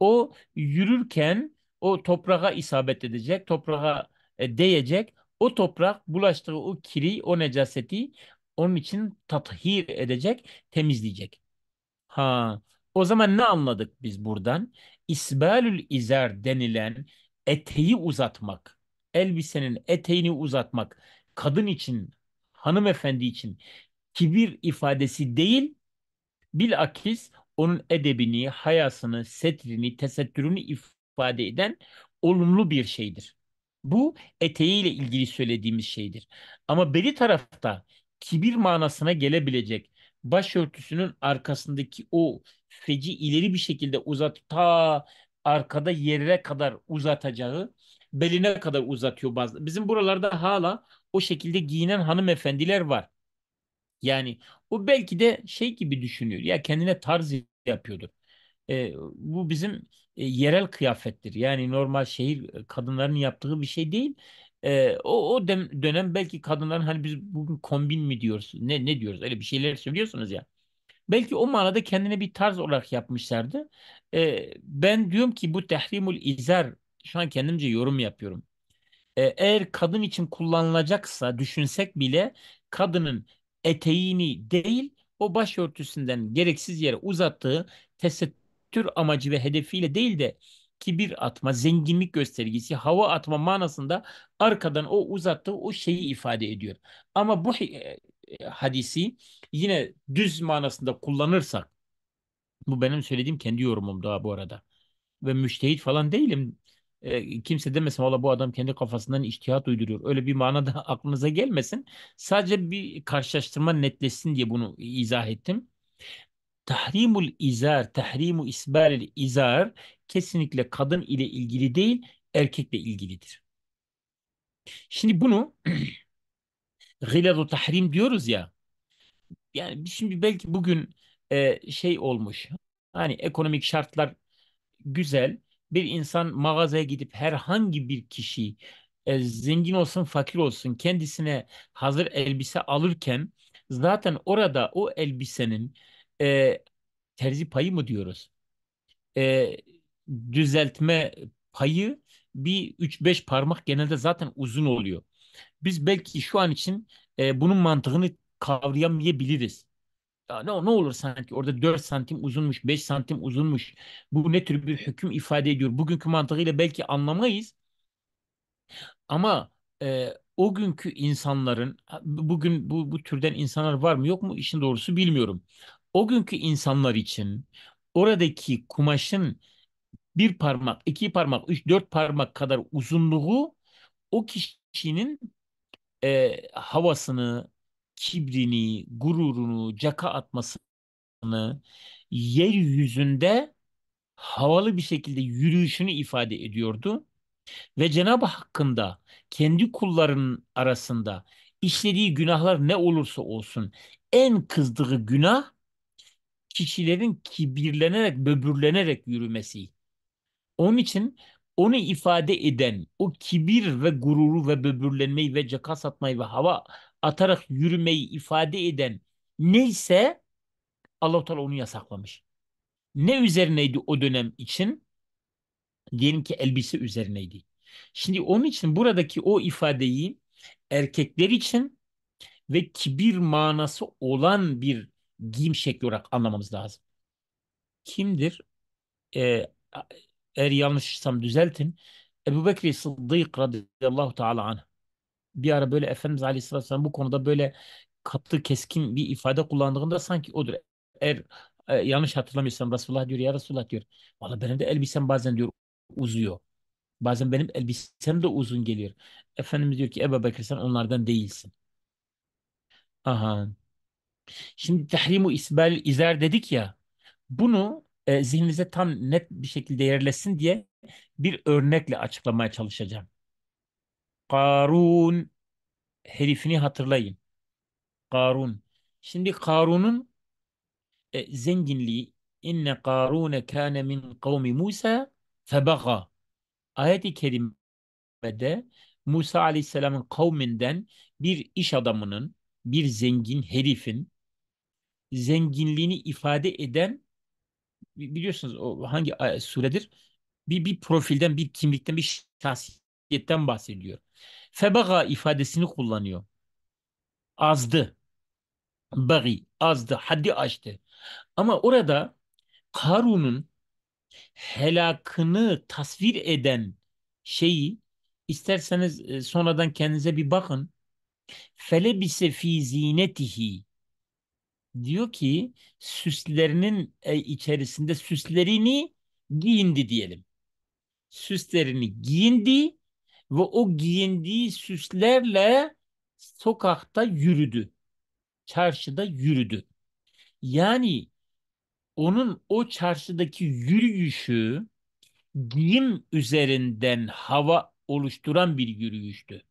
O yürürken o toprağa isabet edecek, toprağa e, değecek. O toprak bulaştığı o kiri, o necaseti onun için tathir edecek, temizleyecek. Ha, o zaman ne anladık biz buradan? İsbalül izar denilen eteği uzatmak, elbisenin eteğini uzatmak kadın için, hanımefendi için kibir ifadesi değil, Bilakis onun edebini, hayasını, setrini, tesettürünü ifade eden olumlu bir şeydir. Bu eteğiyle ilgili söylediğimiz şeydir. Ama beli tarafta kibir manasına gelebilecek başörtüsünün arkasındaki o feci ileri bir şekilde uzat ta arkada yere kadar uzatacağı beline kadar uzatıyor bazı. Bizim buralarda hala o şekilde giyinen hanımefendiler var. Yani o belki de şey gibi düşünüyor. Ya kendine tarz yapıyordur. E, bu bizim e, yerel kıyafettir. Yani normal şehir e, kadınlarının yaptığı bir şey değil. E, o o dönem belki kadınların hani biz bugün kombin mi diyoruz? Ne ne diyoruz? Öyle bir şeyler söylüyorsunuz ya. Belki o manada kendine bir tarz olarak yapmışlardı. E, ben diyorum ki bu tehrimul izar şu an kendimce yorum yapıyorum. E, eğer kadın için kullanılacaksa düşünsek bile kadının eteğini değil o başörtüsünden gereksiz yere uzattığı tesettür amacı ve hedefiyle değil de kibir atma, zenginlik göstergesi, hava atma manasında arkadan o uzattığı o şeyi ifade ediyor. Ama bu e, e, hadisi yine düz manasında kullanırsak bu benim söylediğim kendi yorumum daha bu arada ve müştehit falan değilim. E, kimse demesin valla bu adam kendi kafasından iştihat uyduruyor. Öyle bir manada aklınıza gelmesin. Sadece bir karşılaştırma netleşsin diye bunu izah ettim. Tahrimul izar, tahrimu isbalil izar kesinlikle kadın ile ilgili değil, erkekle ilgilidir. Şimdi bunu giladu tahrim diyoruz ya. Yani şimdi belki bugün e, şey olmuş. Hani ekonomik şartlar güzel bir insan mağazaya gidip herhangi bir kişi e, zengin olsun fakir olsun kendisine hazır elbise alırken zaten orada o elbisenin e, terzi payı mı diyoruz? E, düzeltme payı bir 3-5 parmak genelde zaten uzun oluyor. Biz belki şu an için e, bunun mantığını kavrayamayabiliriz. Ya ne, ne olur sanki orada 4 santim uzunmuş, 5 santim uzunmuş. Bu ne tür bir hüküm ifade ediyor? Bugünkü mantığıyla belki anlamayız. Ama e, o günkü insanların, bugün bu, bu türden insanlar var mı yok mu işin doğrusu bilmiyorum. O günkü insanlar için oradaki kumaşın bir parmak, iki parmak, üç, dört parmak kadar uzunluğu o kişinin e, havasını, kibrini, gururunu, caka atmasını yeryüzünde havalı bir şekilde yürüyüşünü ifade ediyordu. Ve Cenab-ı Hakk'ında kendi kullarının arasında işlediği günahlar ne olursa olsun en kızdığı günah kişilerin kibirlenerek, böbürlenerek yürümesi. Onun için onu ifade eden o kibir ve gururu ve böbürlenmeyi ve caka satmayı ve hava atarak yürümeyi ifade eden neyse Allah-u Teala onu yasaklamış. Ne üzerineydi o dönem için? Diyelim ki elbise üzerineydi. Şimdi onun için buradaki o ifadeyi erkekler için ve kibir manası olan bir giyim şekli olarak anlamamız lazım. Kimdir? Ee, eğer yanlışsam düzeltin. Ebu Bekir Sıddık radıyallahu teala anh bir ara böyle Efendimiz Aleyhisselatü Vesselam bu konuda böyle katı keskin bir ifade kullandığında sanki odur. Eğer e, yanlış hatırlamıyorsam Resulullah diyor ya Resulullah diyor. Valla benim de elbisem bazen diyor uzuyor. Bazen benim elbisem de uzun geliyor. Efendimiz diyor ki Ebu Bekir sen onlardan değilsin. Aha. Şimdi tahrimu isbel izer dedik ya. Bunu e, zihninize tam net bir şekilde yerleşsin diye bir örnekle açıklamaya çalışacağım. Karun herifini hatırlayın. Karun. Şimdi Karun'un e, zenginliği inne Karune kâne min kavmi Musa febaga. Ayet-i kerimede Musa aleyhisselamın kavminden bir iş adamının, bir zengin herifin zenginliğini ifade eden biliyorsunuz o hangi suredir? Bir, bir profilden, bir kimlikten, bir şahsiyetten bahsediyor. Febaga ifadesini kullanıyor. Azdı. Bagi azdı. Haddi açtı. Ama orada Karun'un helakını tasvir eden şeyi isterseniz e, sonradan kendinize bir bakın. Felebise fi zinetihi diyor ki süslerinin e, içerisinde süslerini giyindi diyelim. Süslerini giyindi ve o giyindiği süslerle sokakta yürüdü. Çarşıda yürüdü. Yani onun o çarşıdaki yürüyüşü giyim üzerinden hava oluşturan bir yürüyüştü.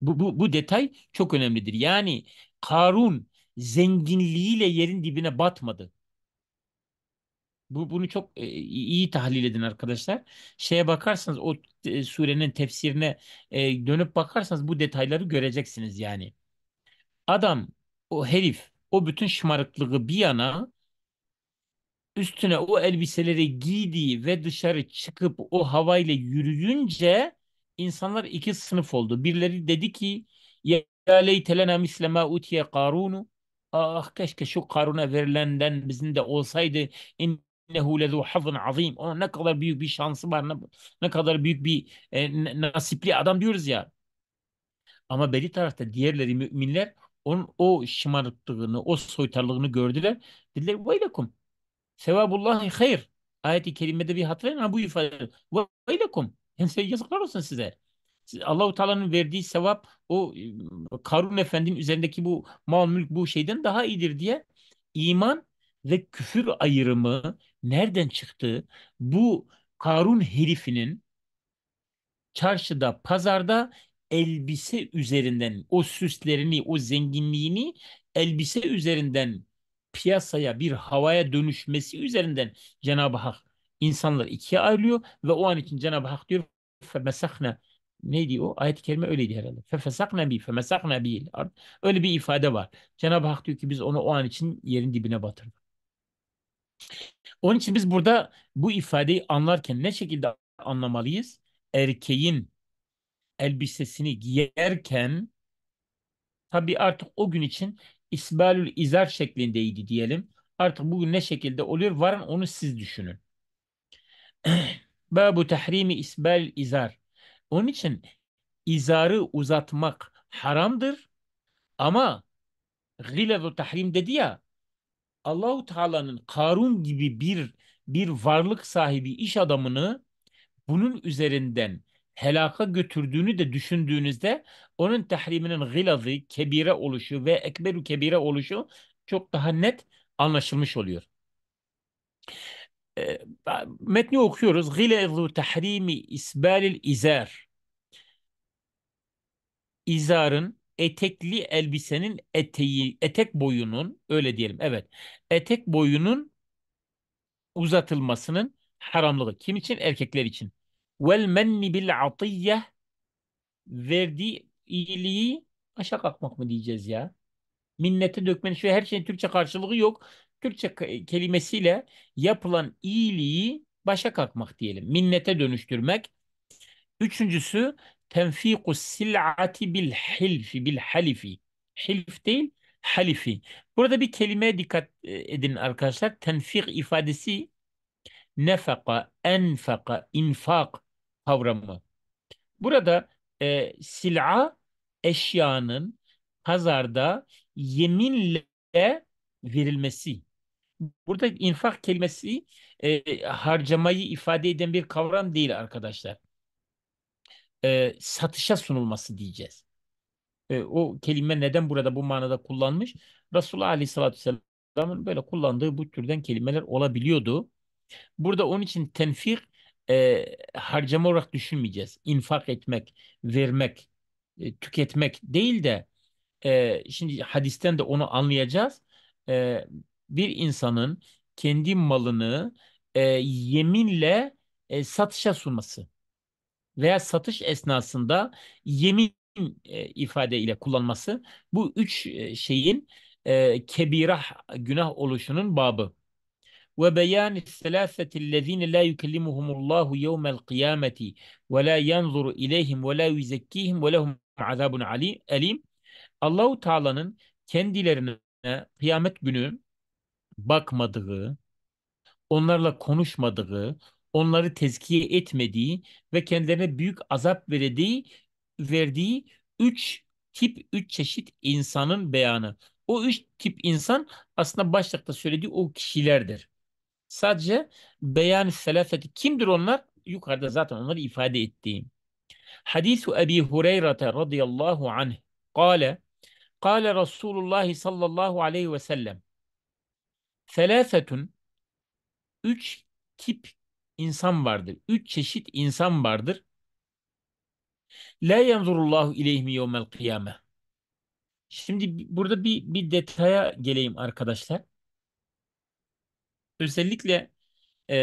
Bu, bu, bu detay çok önemlidir. Yani Karun zenginliğiyle yerin dibine batmadı. Bu, bunu çok e, iyi tahlil edin arkadaşlar. Şeye bakarsanız o e, surenin tefsirine e, dönüp bakarsanız bu detayları göreceksiniz yani. Adam o herif o bütün şımarıklığı bir yana üstüne o elbiseleri giydiği ve dışarı çıkıp o havayla yürüyünce insanlar iki sınıf oldu. Birileri dedi ki ya leytelena mislema utiye karunu ah keşke şu Karun'a verilenden bizim de olsaydı in innehu lezu hazın azim. ona ne kadar büyük bir şansı var, ne, ne kadar büyük bir e, nasipli adam diyoruz ya. Ama beri tarafta diğerleri müminler onun o şımarıklığını, o soytarlığını gördüler. Dediler veylekum. Sevabullahi hayır. Ayet-i kerimede bir hatırlayın ama bu ifade. Veylekum. Yani yazıklar olsun size. Allahu Teala'nın verdiği sevap o Karun Efendi'nin üzerindeki bu mal mülk bu şeyden daha iyidir diye iman ve küfür ayrımı nereden çıktığı bu Karun herifinin çarşıda, pazarda elbise üzerinden o süslerini, o zenginliğini elbise üzerinden piyasaya bir havaya dönüşmesi üzerinden Cenab-ı Hak insanlar ikiye ayrılıyor ve o an için Cenab-ı Hak diyor fesakna neydi o? Ayet-i kerime öyleydi herhalde. Fefesakna bi fesakna bi Öyle bir ifade var. Cenab-ı Hak diyor ki biz onu o an için yerin dibine batırdık. Onun için biz burada bu ifadeyi anlarken ne şekilde anlamalıyız? Erkeğin elbisesini giyerken tabi artık o gün için isbalül izar şeklindeydi diyelim. Artık bugün ne şekilde oluyor? Varın onu siz düşünün. Babu tahrimi isbal izar. Onun için izarı uzatmak haramdır ama giladu tahrim dedi ya Allahu Teala'nın Karun gibi bir bir varlık sahibi iş adamını bunun üzerinden helaka götürdüğünü de düşündüğünüzde onun tahriminin gılazı, kebire oluşu ve ekberu kebire oluşu çok daha net anlaşılmış oluyor. E, metni okuyoruz. Gilezu tahrimi isbalil izar. İzarın etekli elbisenin eteği, etek boyunun öyle diyelim evet. Etek boyunun uzatılmasının haramlığı. Kim için? Erkekler için. Vel menni bil atiyye verdiği iyiliği aşağı kalkmak mı diyeceğiz ya? Minnete dökmenin şu her şeyin Türkçe karşılığı yok. Türkçe kelimesiyle yapılan iyiliği başa kalkmak diyelim. Minnete dönüştürmek. Üçüncüsü tenfiku sil'ati bil hilfi bil halifi. Hilf değil halifi. Burada bir kelime dikkat e, edin arkadaşlar. Tenfik ifadesi nefaka, enfaka, infak kavramı. Burada e, sil'a eşyanın pazarda yeminle verilmesi. Burada infak kelimesi e, harcamayı ifade eden bir kavram değil arkadaşlar e, satışa sunulması diyeceğiz. E, o kelime neden burada bu manada kullanmış? Resulullah Aleyhisselatü Vesselam'ın böyle kullandığı bu türden kelimeler olabiliyordu. Burada onun için tenfir e, harcama olarak düşünmeyeceğiz. İnfak etmek, vermek, e, tüketmek değil de e, şimdi hadisten de onu anlayacağız. E, bir insanın kendi malını e, yeminle e, satışa sunması veya satış esnasında yemin e, ifade ile kullanması bu üç e, şeyin e, kebirah günah oluşunun babı. Ve beyan selâfeti lezîne la yukellimuhumullâhu yevmel kıyameti ve la yanzuru ileyhim ve la yüzekkihim ve lehum azabun alim. Allahu Teala'nın kendilerine kıyamet günü bakmadığı, onlarla konuşmadığı, onları tezkiye etmediği ve kendilerine büyük azap verdiği, verdiği üç tip, üç çeşit insanın beyanı. O üç tip insan aslında başlıkta söylediği o kişilerdir. Sadece beyan selafeti kimdir onlar? Yukarıda zaten onları ifade ettiğim. Hadisu Ebi Hureyre'te radıyallahu anh kale kale Resulullah sallallahu aleyhi ve sellem selafetun üç tip insan vardır. Üç çeşit insan vardır. La yanzurullahu ileyhim yevmel kıyame. Şimdi burada bir, bir detaya geleyim arkadaşlar. Özellikle e,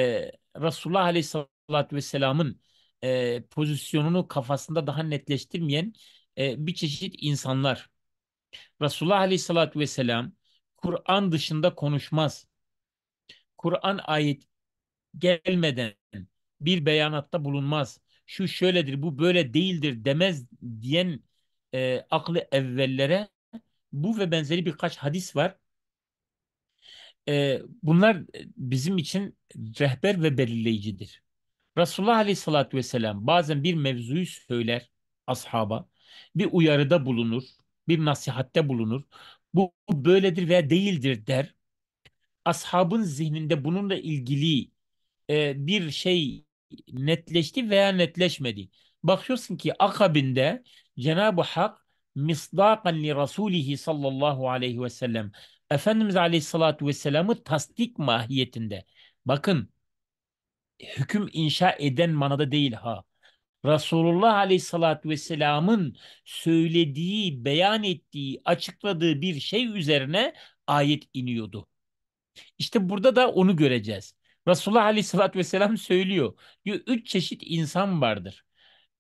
Resulullah Aleyhisselatü Vesselam'ın e, pozisyonunu kafasında daha netleştirmeyen e, bir çeşit insanlar. Resulullah Aleyhisselatü Vesselam Kur'an dışında konuşmaz. Kur'an ayet gelmeden bir beyanatta bulunmaz. Şu şöyledir, bu böyle değildir demez diyen e, aklı evvellere bu ve benzeri birkaç hadis var. E, bunlar bizim için rehber ve belirleyicidir. Resulullah Aleyhisselatü Vesselam bazen bir mevzuyu söyler ashaba, bir uyarıda bulunur, bir nasihatte bulunur. Bu böyledir veya değildir der. Ashabın zihninde bununla ilgili e, bir şey netleşti veya netleşmedi. Bakıyorsun ki akabinde Cenab-ı Hak misdakan li Rasulihi sallallahu aleyhi ve sellem Efendimiz aleyhissalatu vesselam'ı tasdik mahiyetinde. Bakın hüküm inşa eden manada değil ha. Resulullah Aleyhisselatü Vesselam'ın söylediği, beyan ettiği, açıkladığı bir şey üzerine ayet iniyordu. İşte burada da onu göreceğiz. Resulullah Aleyhisselatü Vesselam söylüyor. Diyor üç çeşit insan vardır.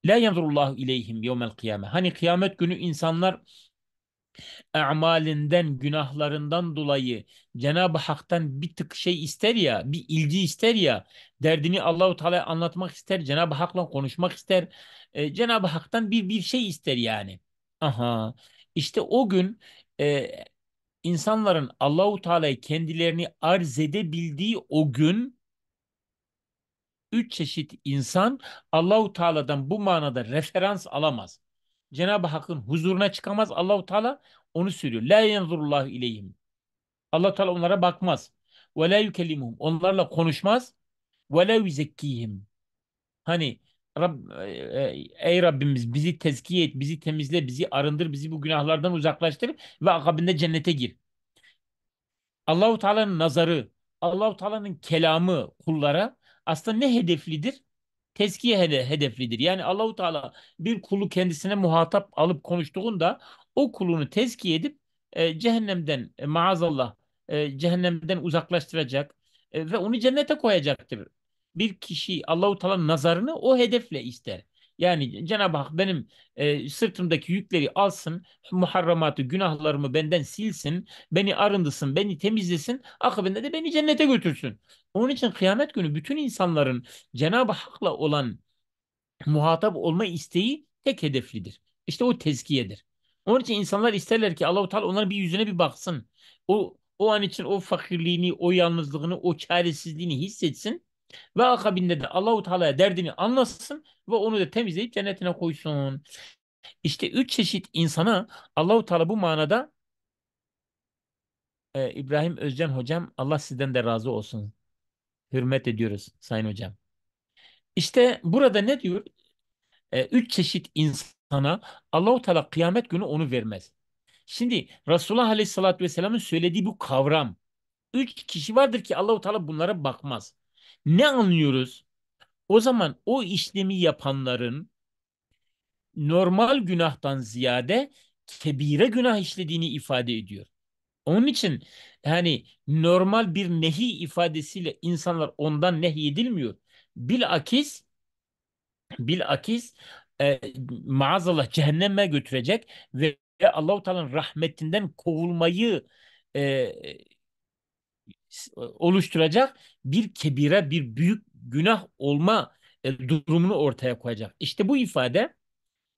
La yanzurullahu ileyhim yevmel kıyame. Hani kıyamet günü insanlar amalinden, günahlarından dolayı Cenab-ı Hak'tan bir tık şey ister ya, bir ilgi ister ya, derdini Allahu Teala'ya anlatmak ister, Cenab-ı Hak'la konuşmak ister. E, Cenab-ı Hak'tan bir bir şey ister yani. Aha. İşte o gün e, insanların Allahu Teala'ya kendilerini arz edebildiği o gün üç çeşit insan Allahu Teala'dan bu manada referans alamaz. Cenab-ı Hakk'ın huzuruna çıkamaz. Allahu Teala onu sürüyor. La yenzurullahu ileyhim. Allah Teala onlara bakmaz. Ve la yukellimuhum. Onlarla konuşmaz. Ve la yuzekkihim. Hani Rab, e, e, ey Rabbimiz bizi tezkiye et, bizi temizle, bizi arındır, bizi bu günahlardan uzaklaştır ve akabinde cennete gir. Allahu Teala'nın nazarı, Allahu Teala'nın kelamı kullara aslında ne hedeflidir? Tezkiye hedeflidir. Yani Allahu Teala bir kulu kendisine muhatap alıp konuştuğunda o kulunu tezkiye edip e, cehennemden e, maazallah e, cehennemden uzaklaştıracak e, ve onu cennete koyacaktır bir kişi Allahu Teala'nın nazarını o hedefle ister. Yani Cenab-ı Hak benim e, sırtımdaki yükleri alsın, muharramatı, günahlarımı benden silsin, beni arındırsın, beni temizlesin, akabinde de beni cennete götürsün. Onun için kıyamet günü bütün insanların Cenab-ı Hak'la olan muhatap olma isteği tek hedeflidir. İşte o tezkiyedir. Onun için insanlar isterler ki Allahu Teala onların bir yüzüne bir baksın. O o an için o fakirliğini, o yalnızlığını, o çaresizliğini hissetsin ve akabinde de Allahu Teala'ya derdini anlasın ve onu da temizleyip cennetine koysun. İşte üç çeşit insana Allahu Teala bu manada e, İbrahim Özcan hocam Allah sizden de razı olsun. Hürmet ediyoruz sayın hocam. İşte burada ne diyor? E, üç çeşit insana Allahu Teala kıyamet günü onu vermez. Şimdi Resulullah Aleyhisselatü Vesselam'ın söylediği bu kavram. Üç kişi vardır ki Allahu Teala bunlara bakmaz. Ne anlıyoruz? O zaman o işlemi yapanların normal günahtan ziyade kebire günah işlediğini ifade ediyor. Onun için hani normal bir nehi ifadesiyle insanlar ondan nehyedilmiyor. Bilakis bilakis e, maazallah cehenneme götürecek ve Allah-u Teala'nın rahmetinden kovulmayı e, e, oluşturacak bir kebire, bir büyük günah olma e, durumunu ortaya koyacak. İşte bu ifade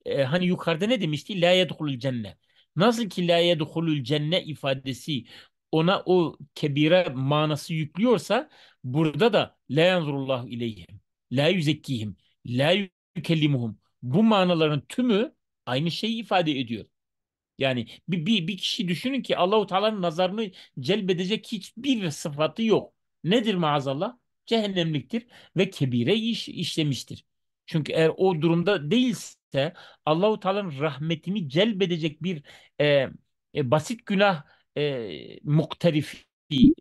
e, hani yukarıda ne demişti? La yedhulul cenne. Nasıl ki la yedhulul cenne ifadesi ona o kebire manası yüklüyorsa burada da la yanzurullahu ileyhim, la yüzekkihim, la yükellimuhum. Bu manaların tümü aynı şeyi ifade ediyor. Yani bir, bir, bir kişi düşünün ki Allahu Teala'nın nazarını celbedecek hiçbir sıfatı yok. Nedir maazallah? Cehennemliktir ve kebire iş işlemiştir. Çünkü eğer o durumda değilse Allahu Teala'nın rahmetini celbedecek bir e, e, basit günah e, muktarifi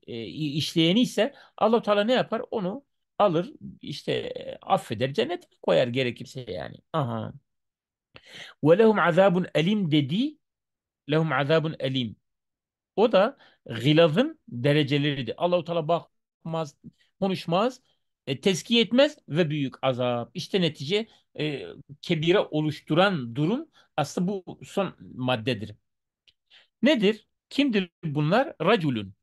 e, işleyeni ise Allahu Teala ne yapar? Onu alır işte e, affeder cennete koyar gerekirse yani. Aha. Ve lehum azabun elim dediği lehum azabun elim. O da gılazın dereceleridir. Allahu Teala bakmaz, konuşmaz, e, tezkiye etmez ve büyük azap. İşte netice e, kebire oluşturan durum aslında bu son maddedir. Nedir? Kimdir bunlar? Raculun.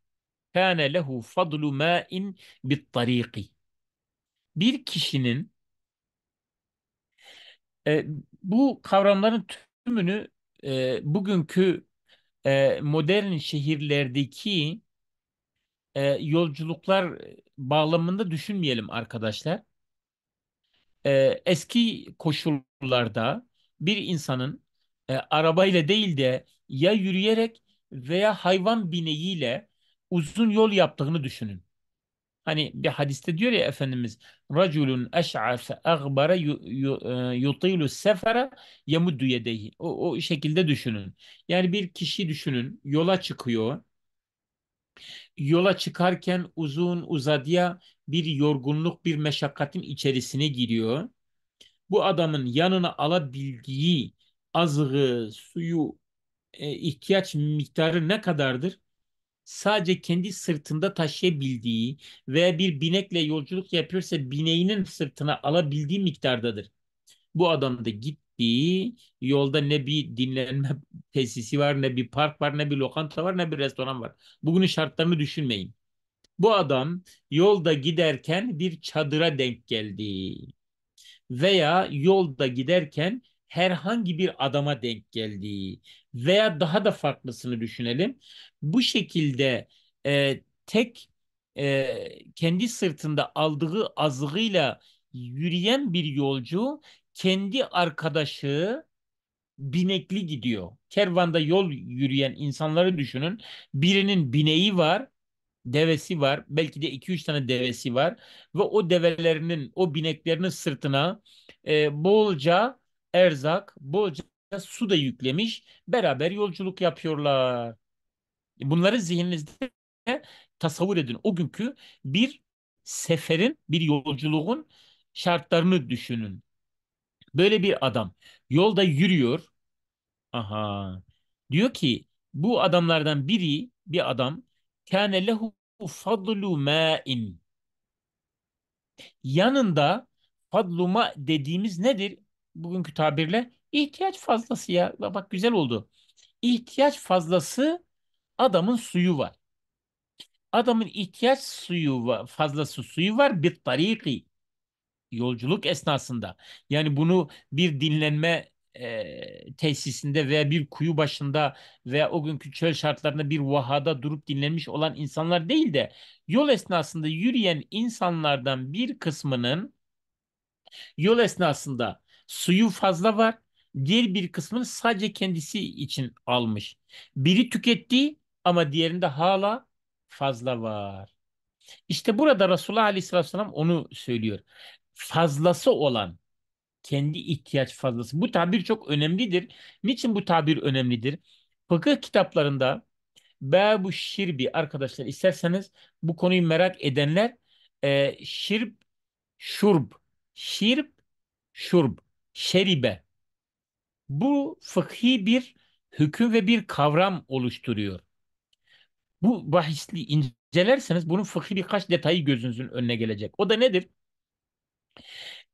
Kâne lehu fadlu mâin bit tariqi Bir kişinin e, bu kavramların tümünü e, bugünkü e, modern şehirlerdeki e, yolculuklar bağlamında düşünmeyelim arkadaşlar. E, eski koşullarda bir insanın e, arabayla değil de ya yürüyerek veya hayvan bineğiyle uzun yol yaptığını düşünün. Hani bir hadiste diyor ya Efendimiz raculun eş'as agbara e, yutilu sefere yemuddu yedeyi. O, o şekilde düşünün. Yani bir kişi düşünün yola çıkıyor. Yola çıkarken uzun uzadıya bir yorgunluk bir meşakkatin içerisine giriyor. Bu adamın yanına alabildiği azığı, suyu, e, ihtiyaç miktarı ne kadardır? sadece kendi sırtında taşıyabildiği veya bir binekle yolculuk yapıyorsa bineğinin sırtına alabildiği miktardadır. Bu adam da gittiği yolda ne bir dinlenme tesisi var, ne bir park var, ne bir lokanta var, ne bir restoran var. Bugünün şartlarını düşünmeyin. Bu adam yolda giderken bir çadıra denk geldi veya yolda giderken herhangi bir adama denk geldiği veya daha da farklısını düşünelim. Bu şekilde e, tek e, kendi sırtında aldığı azığıyla yürüyen bir yolcu kendi arkadaşı binekli gidiyor. Kervanda yol yürüyen insanları düşünün. Birinin bineği var, devesi var. Belki de 2-3 tane devesi var. Ve o develerinin, o bineklerinin sırtına e, bolca erzak, bolca su da yüklemiş. Beraber yolculuk yapıyorlar. Bunları zihninizde tasavvur edin. O günkü bir seferin, bir yolculuğun şartlarını düşünün. Böyle bir adam yolda yürüyor. Aha. Diyor ki bu adamlardan biri bir adam kâne lehu fadlu mâin. Yanında fadlu ma dediğimiz nedir? bugünkü tabirle ihtiyaç fazlası ya. Bak güzel oldu. İhtiyaç fazlası adamın suyu var. Adamın ihtiyaç suyu fazlası suyu var bir tariki. Yolculuk esnasında. Yani bunu bir dinlenme e, tesisinde veya bir kuyu başında veya o günkü çöl şartlarında bir vahada durup dinlenmiş olan insanlar değil de yol esnasında yürüyen insanlardan bir kısmının yol esnasında suyu fazla var. Diğer bir kısmını sadece kendisi için almış. Biri tüketti ama diğerinde hala fazla var. İşte burada Resulullah Aleyhisselatü Vesselam onu söylüyor. Fazlası olan kendi ihtiyaç fazlası. Bu tabir çok önemlidir. Niçin bu tabir önemlidir? Fıkıh kitaplarında Babu Şirbi arkadaşlar isterseniz bu konuyu merak edenler e, şirb, şurb, şirb, şurb şeribe. Bu fıkhi bir hüküm ve bir kavram oluşturuyor. Bu bahisli incelerseniz bunun fıkhi birkaç detayı gözünüzün önüne gelecek. O da nedir?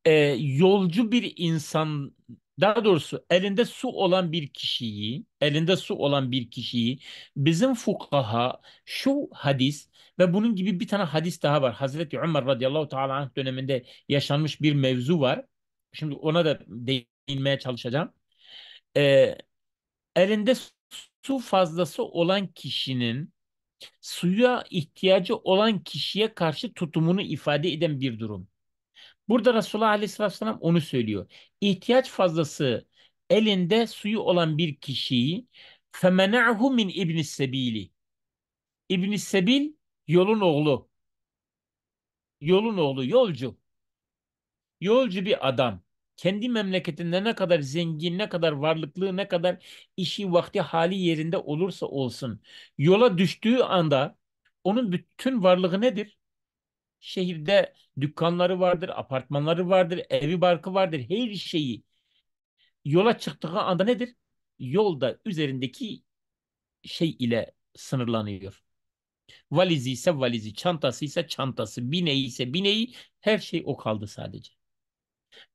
Ee, yolcu bir insan daha doğrusu elinde su olan bir kişiyi, elinde su olan bir kişiyi bizim fukaha şu hadis ve bunun gibi bir tane hadis daha var. Hazreti Ömer radıyallahu teala döneminde yaşanmış bir mevzu var. Şimdi ona da değinmeye çalışacağım. Ee, elinde su fazlası olan kişinin suya ihtiyacı olan kişiye karşı tutumunu ifade eden bir durum. Burada Resulullah Aleyhisselatü Vesselam onu söylüyor. İhtiyaç fazlası elinde suyu olan bir kişiyi femena'hu min ibn sebili. İbn Sebil yolun oğlu. Yolun oğlu, yolcu. Yolcu bir adam kendi memleketinde ne kadar zengin, ne kadar varlıklı, ne kadar işi vakti hali yerinde olursa olsun yola düştüğü anda onun bütün varlığı nedir? Şehirde dükkanları vardır, apartmanları vardır, evi barkı vardır, her şeyi. Yola çıktığı anda nedir? Yolda üzerindeki şey ile sınırlanıyor. Valizi ise valizi, çantası ise çantası, bineği ise bineği, her şey o kaldı sadece.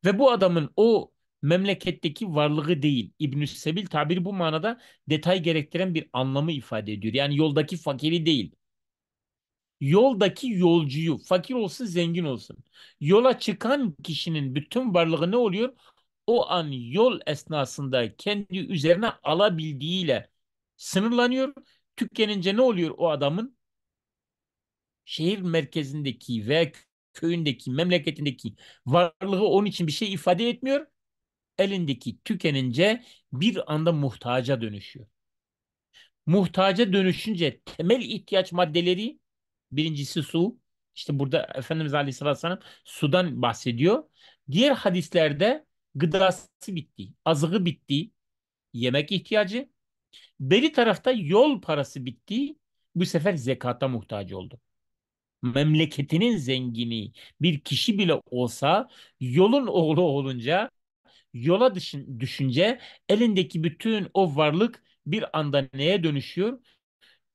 Ve bu adamın o memleketteki varlığı değil. İbn-i Sebil tabiri bu manada detay gerektiren bir anlamı ifade ediyor. Yani yoldaki fakiri değil. Yoldaki yolcuyu, fakir olsun zengin olsun. Yola çıkan kişinin bütün varlığı ne oluyor? O an yol esnasında kendi üzerine alabildiğiyle sınırlanıyor. Tükenince ne oluyor o adamın? Şehir merkezindeki ve köyündeki, memleketindeki varlığı onun için bir şey ifade etmiyor. Elindeki tükenince bir anda muhtaca dönüşüyor. Muhtaca dönüşünce temel ihtiyaç maddeleri birincisi su. İşte burada Efendimiz Aleyhisselatü Vesselam sudan bahsediyor. Diğer hadislerde gıdası bitti, azığı bitti, yemek ihtiyacı. Beri tarafta yol parası bitti. Bu sefer zekata muhtaç oldu memleketinin zengini bir kişi bile olsa yolun oğlu olunca yola düşün, düşünce elindeki bütün o varlık bir anda neye dönüşüyor?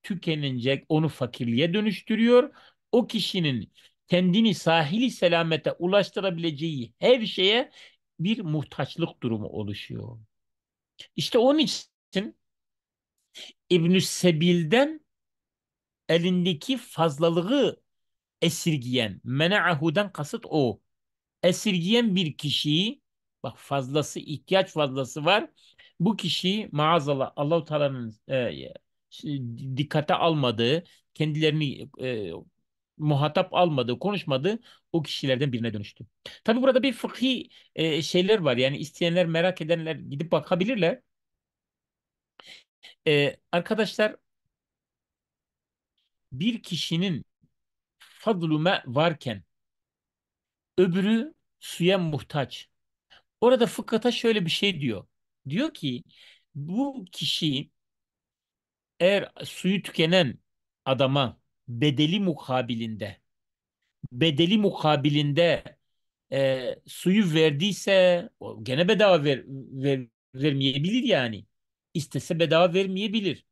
Tükenince onu fakirliğe dönüştürüyor. O kişinin kendini sahili selamete ulaştırabileceği her şeye bir muhtaçlık durumu oluşuyor. İşte onun için İbn Sebil'den elindeki fazlalığı esirgiyen. Mena'ahu'dan kasıt o. Esirgiyen bir kişiyi bak fazlası ihtiyaç fazlası var. Bu kişiyi maazallah Allahu Teala'nın e, e, dikkate almadığı, kendilerini e, muhatap almadığı, konuşmadığı o kişilerden birine dönüştü. Tabi burada bir fıkhi e, şeyler var. Yani isteyenler, merak edenler gidip bakabilirler. E, arkadaşlar bir kişinin fadlume varken öbürü suya muhtaç. Orada fıkhata şöyle bir şey diyor. Diyor ki bu kişi eğer suyu tükenen adama bedeli mukabilinde bedeli mukabilinde e, suyu verdiyse gene bedava ver, ver, vermeyebilir yani. İstese bedava vermeyebilir.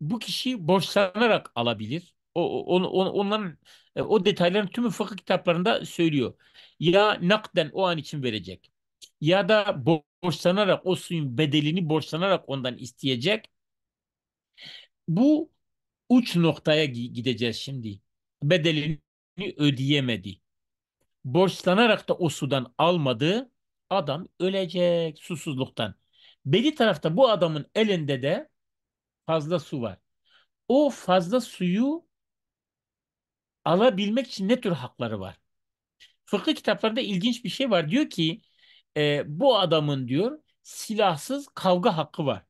Bu kişi borçlanarak alabilir. O, on, on, onların e, o detayların tümü fıkıh kitaplarında söylüyor. Ya nakden o an için verecek. Ya da borçlanarak o suyun bedelini borçlanarak ondan isteyecek. Bu uç noktaya gideceğiz şimdi. Bedelini ödeyemedi. Borçlanarak da o sudan almadı. Adam ölecek susuzluktan. Beli tarafta bu adamın elinde de fazla su var. O fazla suyu alabilmek için ne tür hakları var? Fıkıh kitaplarında ilginç bir şey var. Diyor ki e, bu adamın diyor silahsız kavga hakkı var.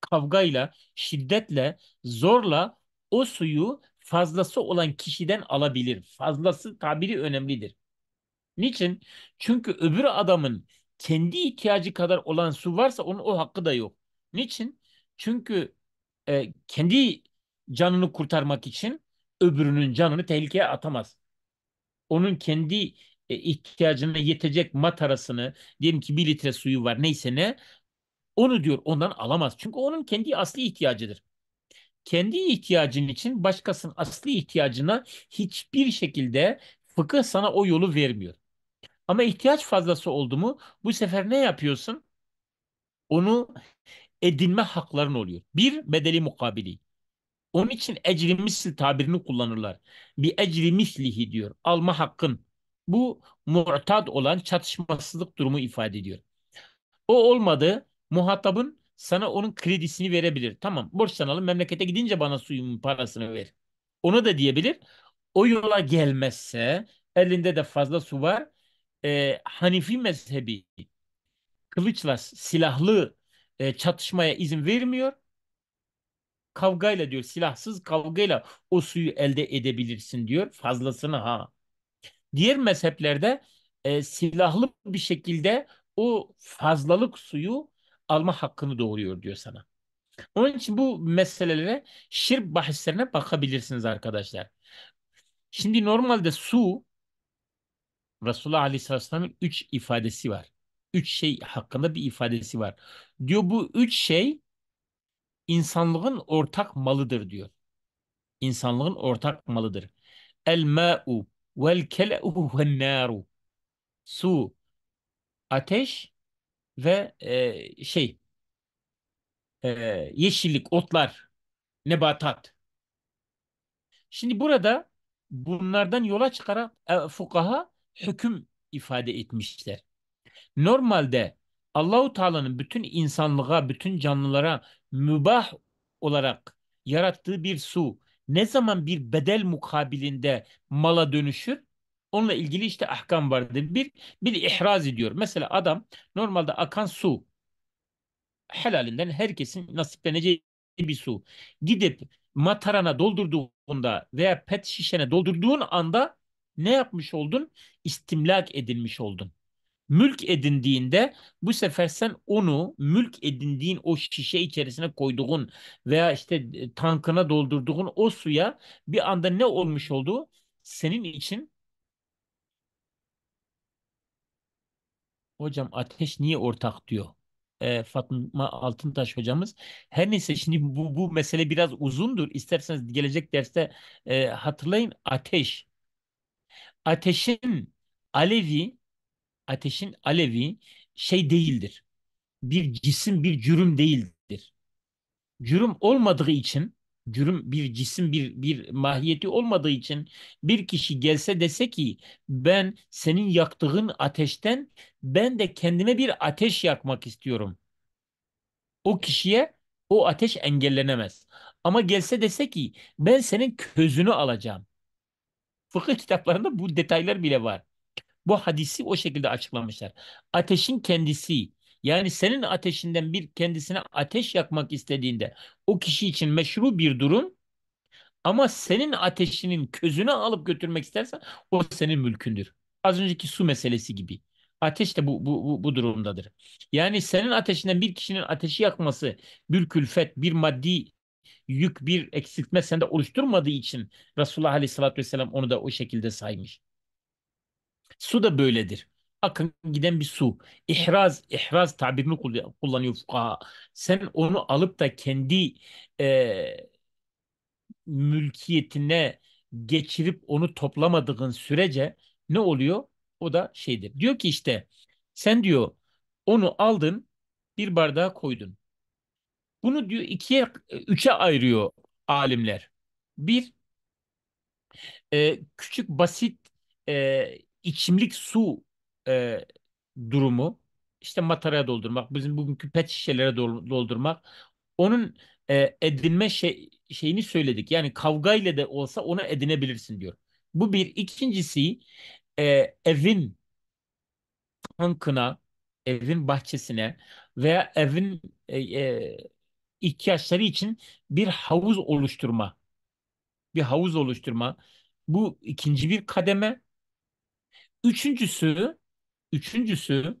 Kavgayla, şiddetle, zorla o suyu fazlası olan kişiden alabilir. Fazlası tabiri önemlidir. Niçin? Çünkü öbür adamın kendi ihtiyacı kadar olan su varsa onun o hakkı da yok. Niçin? Çünkü e, kendi canını kurtarmak için öbürünün canını tehlikeye atamaz. Onun kendi e, ihtiyacına yetecek matarasını diyelim ki bir litre suyu var neyse ne onu diyor ondan alamaz. Çünkü onun kendi asli ihtiyacıdır. Kendi ihtiyacın için başkasının asli ihtiyacına hiçbir şekilde fıkıh sana o yolu vermiyor. Ama ihtiyaç fazlası oldu mu bu sefer ne yapıyorsun? Onu edinme hakların oluyor. Bir, bedeli mukabili. Onun için ecri misli tabirini kullanırlar. Bir ecri mislihi diyor. Alma hakkın. Bu mu'tad olan çatışmasızlık durumu ifade ediyor. O olmadı. Muhatabın sana onun kredisini verebilir. Tamam borçlanalım memlekete gidince bana suyumun parasını ver. Onu da diyebilir. O yola gelmezse elinde de fazla su var. E, Hanifi mezhebi kılıçla silahlı e, çatışmaya izin vermiyor kavgayla diyor silahsız kavgayla o suyu elde edebilirsin diyor fazlasını ha. Diğer mezheplerde e, silahlı bir şekilde o fazlalık suyu alma hakkını doğuruyor diyor sana. Onun için bu meselelere şirk bahislerine bakabilirsiniz arkadaşlar. Şimdi normalde su Resulullah Aleyhisselatü Vesselam'ın üç ifadesi var. Üç şey hakkında bir ifadesi var. Diyor bu üç şey insanlığın ortak malıdır diyor. İnsanlığın ortak malıdır. El ma'u vel kele'u ven naru. Su, ateş ve e, şey e, yeşillik, otlar, nebatat. Şimdi burada bunlardan yola çıkarak e, fukaha hüküm ifade etmişler. Normalde Allahu Teala'nın bütün insanlığa, bütün canlılara mübah olarak yarattığı bir su ne zaman bir bedel mukabilinde mala dönüşür? Onunla ilgili işte ahkam vardır. Bir, bir ihraz ediyor. Mesela adam normalde akan su helalinden herkesin nasipleneceği bir su. Gidip matarana doldurduğunda veya pet şişene doldurduğun anda ne yapmış oldun? İstimlak edilmiş oldun mülk edindiğinde bu sefer sen onu mülk edindiğin o şişe içerisine koyduğun veya işte e, tankına doldurduğun o suya bir anda ne olmuş olduğu senin için hocam ateş niye ortak diyor e, Fatma Altıntaş hocamız. Her neyse şimdi bu, bu mesele biraz uzundur. isterseniz gelecek derste e, hatırlayın ateş. Ateşin alevi ateşin alevi şey değildir. Bir cisim, bir cürüm değildir. Cürüm olmadığı için, cürüm bir cisim, bir, bir mahiyeti olmadığı için bir kişi gelse dese ki ben senin yaktığın ateşten ben de kendime bir ateş yakmak istiyorum. O kişiye o ateş engellenemez. Ama gelse dese ki ben senin közünü alacağım. Fıkıh kitaplarında bu detaylar bile var bu hadisi o şekilde açıklamışlar. Ateşin kendisi yani senin ateşinden bir kendisine ateş yakmak istediğinde o kişi için meşru bir durum ama senin ateşinin közünü alıp götürmek istersen o senin mülkündür. Az önceki su meselesi gibi. Ateş de bu, bu, bu, bu durumdadır. Yani senin ateşinden bir kişinin ateşi yakması bir külfet, bir maddi yük, bir eksiltme sende oluşturmadığı için Resulullah Aleyhisselatü Vesselam onu da o şekilde saymış. Su da böyledir. Akın giden bir su. İhraz, ihraz tabirini kullanıyor fukaha. Sen onu alıp da kendi e, mülkiyetine geçirip onu toplamadığın sürece ne oluyor? O da şeydir. Diyor ki işte sen diyor onu aldın bir bardağa koydun. Bunu diyor ikiye, üçe ayırıyor alimler. Bir, e, küçük basit e, içimlik su e, durumu işte mataraya doldurmak, bizim bugünkü pet şişelere doldurmak onun e, edinme şey, şeyini söyledik. Yani kavga ile de olsa ona edinebilirsin diyor. Bu bir. ikincisi e, evin tankına, evin bahçesine veya evin e, e, ihtiyaçları için bir havuz oluşturma. Bir havuz oluşturma. Bu ikinci bir kademe. Üçüncüsü, üçüncüsü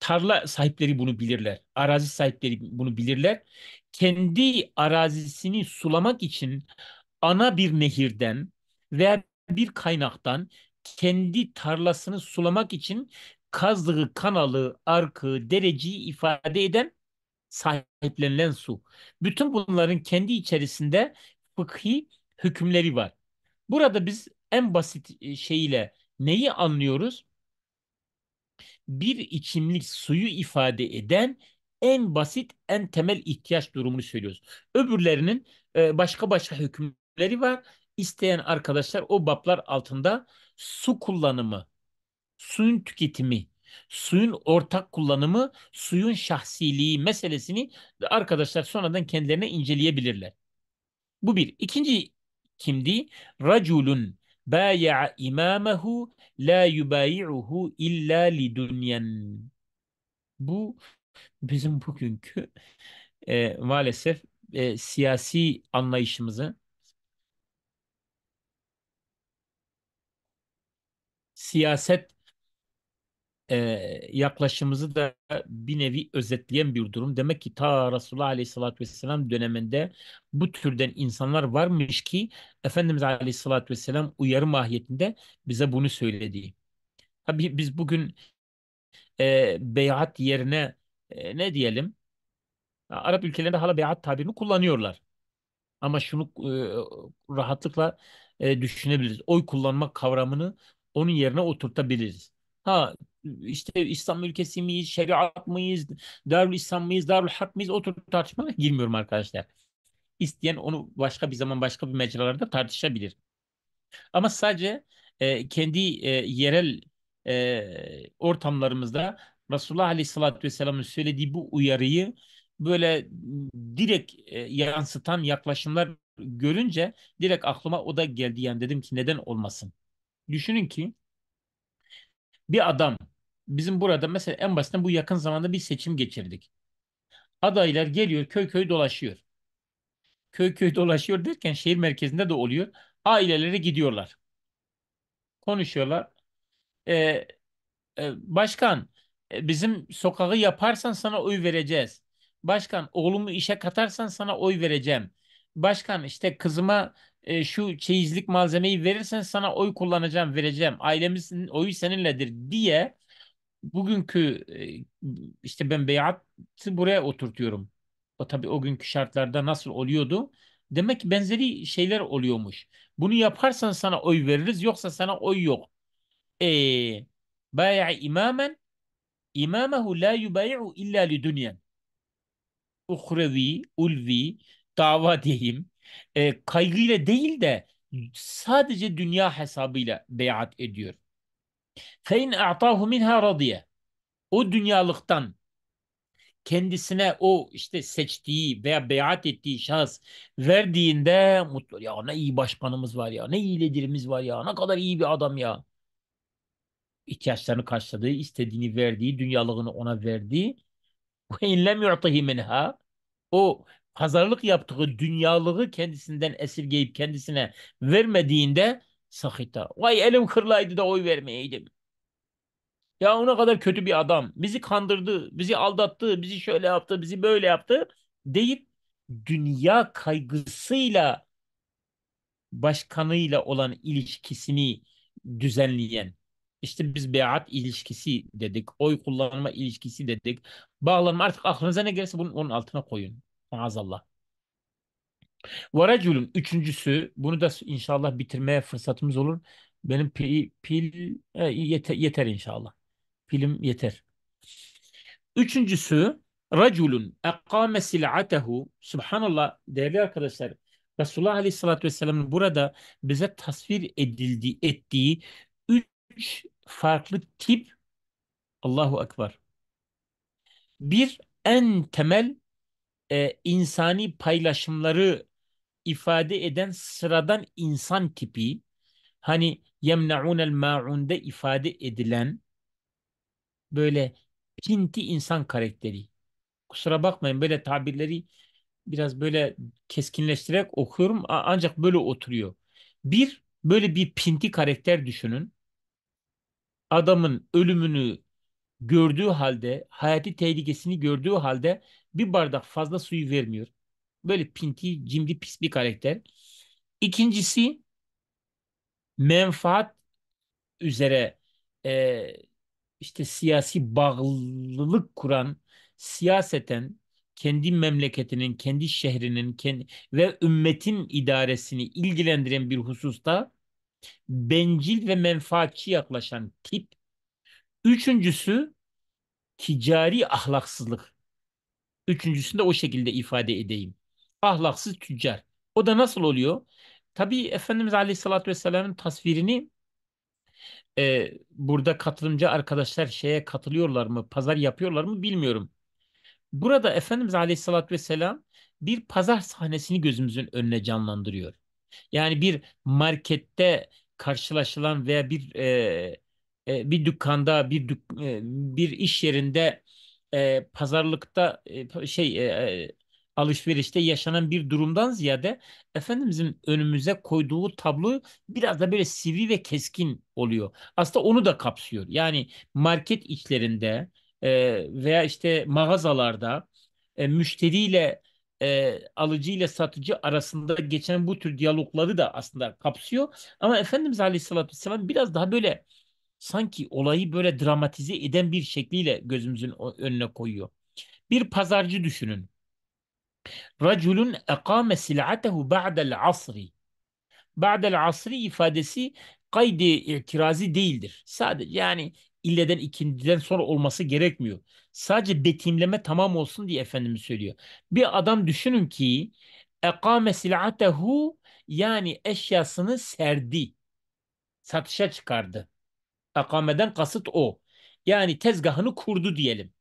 tarla sahipleri bunu bilirler. Arazi sahipleri bunu bilirler. Kendi arazisini sulamak için ana bir nehirden veya bir kaynaktan kendi tarlasını sulamak için kazdığı kanalı, arkı, dereceyi ifade eden sahiplenilen su. Bütün bunların kendi içerisinde fıkhi hükümleri var. Burada biz en basit e, şeyle neyi anlıyoruz? Bir içimlik suyu ifade eden en basit, en temel ihtiyaç durumunu söylüyoruz. Öbürlerinin e, başka başka hükümleri var. İsteyen arkadaşlar o baplar altında su kullanımı, suyun tüketimi, suyun ortak kullanımı, suyun şahsiliği meselesini arkadaşlar sonradan kendilerine inceleyebilirler. Bu bir. İkinci kimdi? Raculun Bâya'a imâmehu la yubâyi'uhu illa lidunyen. Bu bizim bugünkü e, maalesef e, siyasi anlayışımızı siyaset e, yaklaşımımızı da bir nevi özetleyen bir durum. Demek ki ta Resulullah Aleyhisselatü Vesselam döneminde bu türden insanlar varmış ki Efendimiz Aleyhisselatü Vesselam uyarı mahiyetinde bize bunu söyledi. Tabii biz bugün e, beyat yerine e, ne diyelim? Arap ülkelerinde hala beyat tabirini kullanıyorlar. Ama şunu e, rahatlıkla e, düşünebiliriz. Oy kullanmak kavramını onun yerine oturtabiliriz. Ha işte İslam ülkesi miyiz, şeriat mıyız, Darül İslam mıyız, Darül Harp mıyız o tür girmiyorum arkadaşlar. İsteyen onu başka bir zaman başka bir mecralarda tartışabilir. Ama sadece e, kendi e, yerel e, ortamlarımızda Resulullah Aleyhisselatü Vesselam'ın söylediği bu uyarıyı böyle direkt e, yansıtan yaklaşımlar görünce direkt aklıma o da geldi yani dedim ki neden olmasın. Düşünün ki bir adam bizim burada mesela en basitinden bu yakın zamanda bir seçim geçirdik. Adaylar geliyor köy köy dolaşıyor. Köy köy dolaşıyor derken şehir merkezinde de oluyor. Ailelere gidiyorlar. Konuşuyorlar. Ee, e, başkan e, bizim sokağı yaparsan sana oy vereceğiz. Başkan oğlumu işe katarsan sana oy vereceğim. Başkan işte kızıma e, şu çeyizlik malzemeyi verirsen sana oy kullanacağım vereceğim. Ailemizin oyu seninledir diye bugünkü e, işte ben beyatı buraya oturtuyorum. O tabii o günkü şartlarda nasıl oluyordu? Demek ki benzeri şeyler oluyormuş. Bunu yaparsan sana oy veririz yoksa sana oy yok. E, baya'a imamen imamehu la yubayi'u illa li dünyen. Uhrevi, ulvi, dava diyeyim. E, kaygıyla değil de sadece dünya hesabıyla beyat ediyor. Fein a'tahu minha radiye. O dünyalıktan kendisine o işte seçtiği veya beyat ettiği şahıs verdiğinde mutlu. Ya ne iyi başkanımız var ya, ne iyi liderimiz var ya, ne kadar iyi bir adam ya. ihtiyaçlarını karşıladığı, istediğini verdiği, dünyalığını ona verdiği. Ve in lem yu'tihi minha. O pazarlık yaptığı dünyalığı kendisinden esirgeyip kendisine vermediğinde Sakita. Vay elim kırlaydı da oy vermeyeydim. Ya ona kadar kötü bir adam. Bizi kandırdı, bizi aldattı, bizi şöyle yaptı, bizi böyle yaptı deyip dünya kaygısıyla başkanıyla olan ilişkisini düzenleyen işte biz beyat ilişkisi dedik, oy kullanma ilişkisi dedik. Bağlanma artık aklınıza ne gelirse bunun onun altına koyun. Maazallah. Varaculun üçüncüsü bunu da inşallah bitirmeye fırsatımız olur. Benim pil, pil e, yeter, yeter inşallah. Pilim yeter. Üçüncüsü raculun ekame sil'atehu Subhanallah değerli arkadaşlar Resulullah Aleyhisselatü Vesselam'ın burada bize tasvir edildiği ettiği üç farklı tip Allahu Ekber. Bir en temel e, insani paylaşımları ifade eden sıradan insan tipi hani yemnaunel maun'da ifade edilen böyle pinti insan karakteri. Kusura bakmayın böyle tabirleri biraz böyle keskinleştirerek okuyorum ancak böyle oturuyor. Bir böyle bir pinti karakter düşünün. Adamın ölümünü gördüğü halde, hayati tehlikesini gördüğü halde bir bardak fazla suyu vermiyor. Böyle pinti, cimri, pis bir karakter. İkincisi menfaat üzere e, işte siyasi bağlılık kuran siyaseten kendi memleketinin, kendi şehrinin kendi, ve ümmetin idaresini ilgilendiren bir hususta bencil ve menfaatçi yaklaşan tip. Üçüncüsü ticari ahlaksızlık. Üçüncüsünü de o şekilde ifade edeyim ahlaksız tüccar. O da nasıl oluyor? Tabii Efendimiz Aleyhisselatü Vesselam'ın tasvirini e, burada katılımcı arkadaşlar şeye katılıyorlar mı, pazar yapıyorlar mı bilmiyorum. Burada Efendimiz Aleyhisselatü Vesselam bir pazar sahnesini gözümüzün önüne canlandırıyor. Yani bir markette karşılaşılan veya bir e, e, bir dükkanda, bir dük, e, bir iş yerinde e, pazarlıkta e, şey e, e alışverişte yaşanan bir durumdan ziyade Efendimizin önümüze koyduğu tablo biraz da böyle sivri ve keskin oluyor. Aslında onu da kapsıyor. Yani market içlerinde e, veya işte mağazalarda e, müşteriyle e, alıcı ile satıcı arasında geçen bu tür diyalogları da aslında kapsıyor. Ama Efendimiz Aleyhisselatü Vesselam biraz daha böyle sanki olayı böyle dramatize eden bir şekliyle gözümüzün önüne koyuyor. Bir pazarcı düşünün. Raculun ekame sil'atehu ba'del asri. Ba'del asri ifadesi kaydi itirazi değildir. Sadece yani illeden ikindiden sonra olması gerekmiyor. Sadece betimleme tamam olsun diye Efendimiz söylüyor. Bir adam düşünün ki ekame sil'atehu yani eşyasını serdi. Satışa çıkardı. Ekameden kasıt o. Yani tezgahını kurdu diyelim.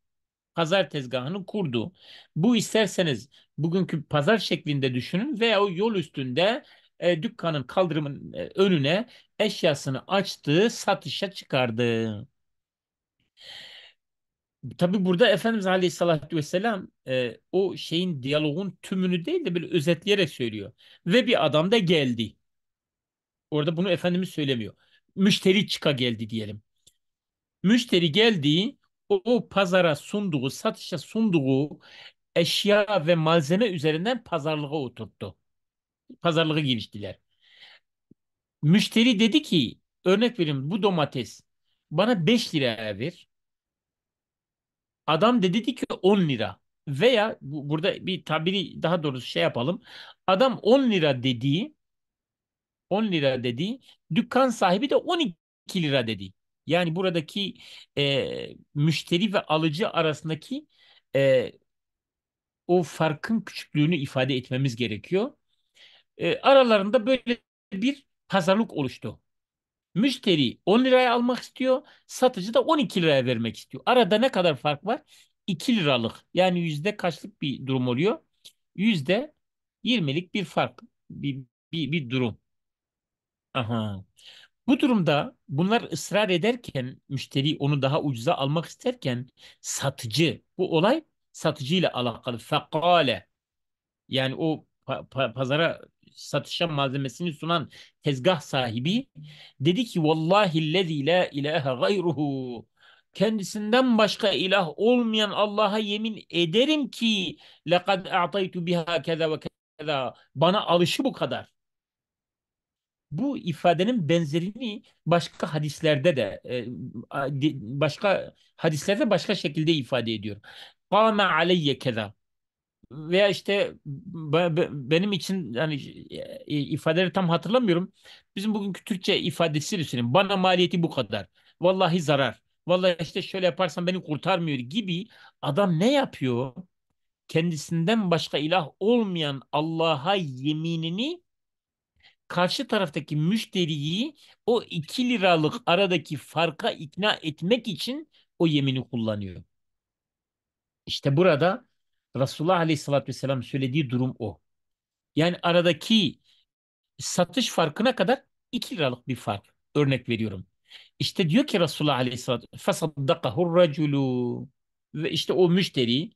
Pazar tezgahını kurdu. Bu isterseniz bugünkü pazar şeklinde düşünün veya o yol üstünde e, dükkanın kaldırımın e, önüne eşyasını açtığı satışa çıkardığı. Tabi burada Efendimiz Aleyhisselatü Vesselam e, o şeyin diyalogun tümünü değil de bir özetleyerek söylüyor. Ve bir adam da geldi. Orada bunu Efendimiz söylemiyor. Müşteri çıka geldi diyelim. Müşteri geldi o, o pazara sunduğu, satışa sunduğu eşya ve malzeme üzerinden pazarlığa oturttu. Pazarlığa giriştiler. Müşteri dedi ki örnek vereyim bu domates bana 5 lira ver. Adam dedi ki 10 lira veya bu, burada bir tabiri daha doğrusu şey yapalım. Adam 10 lira dediği 10 lira dediği dükkan sahibi de 12 lira dedi. Yani buradaki e, müşteri ve alıcı arasındaki e, o farkın küçüklüğünü ifade etmemiz gerekiyor. E, aralarında böyle bir pazarlık oluştu. Müşteri 10 liraya almak istiyor, satıcı da 12 liraya vermek istiyor. Arada ne kadar fark var? 2 liralık yani yüzde kaçlık bir durum oluyor? Yüzde 20'lik bir fark, bir, bir, bir durum. Aha. Bu durumda bunlar ısrar ederken müşteri onu daha ucuza almak isterken satıcı bu olay satıcıyla alakalı. Fekale yani o pa pa pazara satışa malzemesini sunan tezgah sahibi dedi ki vallahi lezi la ilahe gayruhu kendisinden başka ilah olmayan Allah'a yemin ederim ki lekad a'taytu biha keza ve keza bana alışı bu kadar. Bu ifadenin benzerini başka hadislerde de e, başka hadislerde başka şekilde ifade ediyor kâme aleyye keza veya işte benim için yani e, e, ifadeleri tam hatırlamıyorum. Bizim bugünkü Türkçe ifadesi düşünün. Bana maliyeti bu kadar. Vallahi zarar. Vallahi işte şöyle yaparsan beni kurtarmıyor gibi adam ne yapıyor? Kendisinden başka ilah olmayan Allah'a yeminini karşı taraftaki müşteriyi o 2 liralık aradaki farka ikna etmek için o yemini kullanıyor. İşte burada Resulullah Aleyhisselatü Vesselam söylediği durum o. Yani aradaki satış farkına kadar 2 liralık bir fark. Örnek veriyorum. İşte diyor ki Resulullah Aleyhisselatü فَصَدَّقَهُ الرَّجُلُ Ve işte o müşteri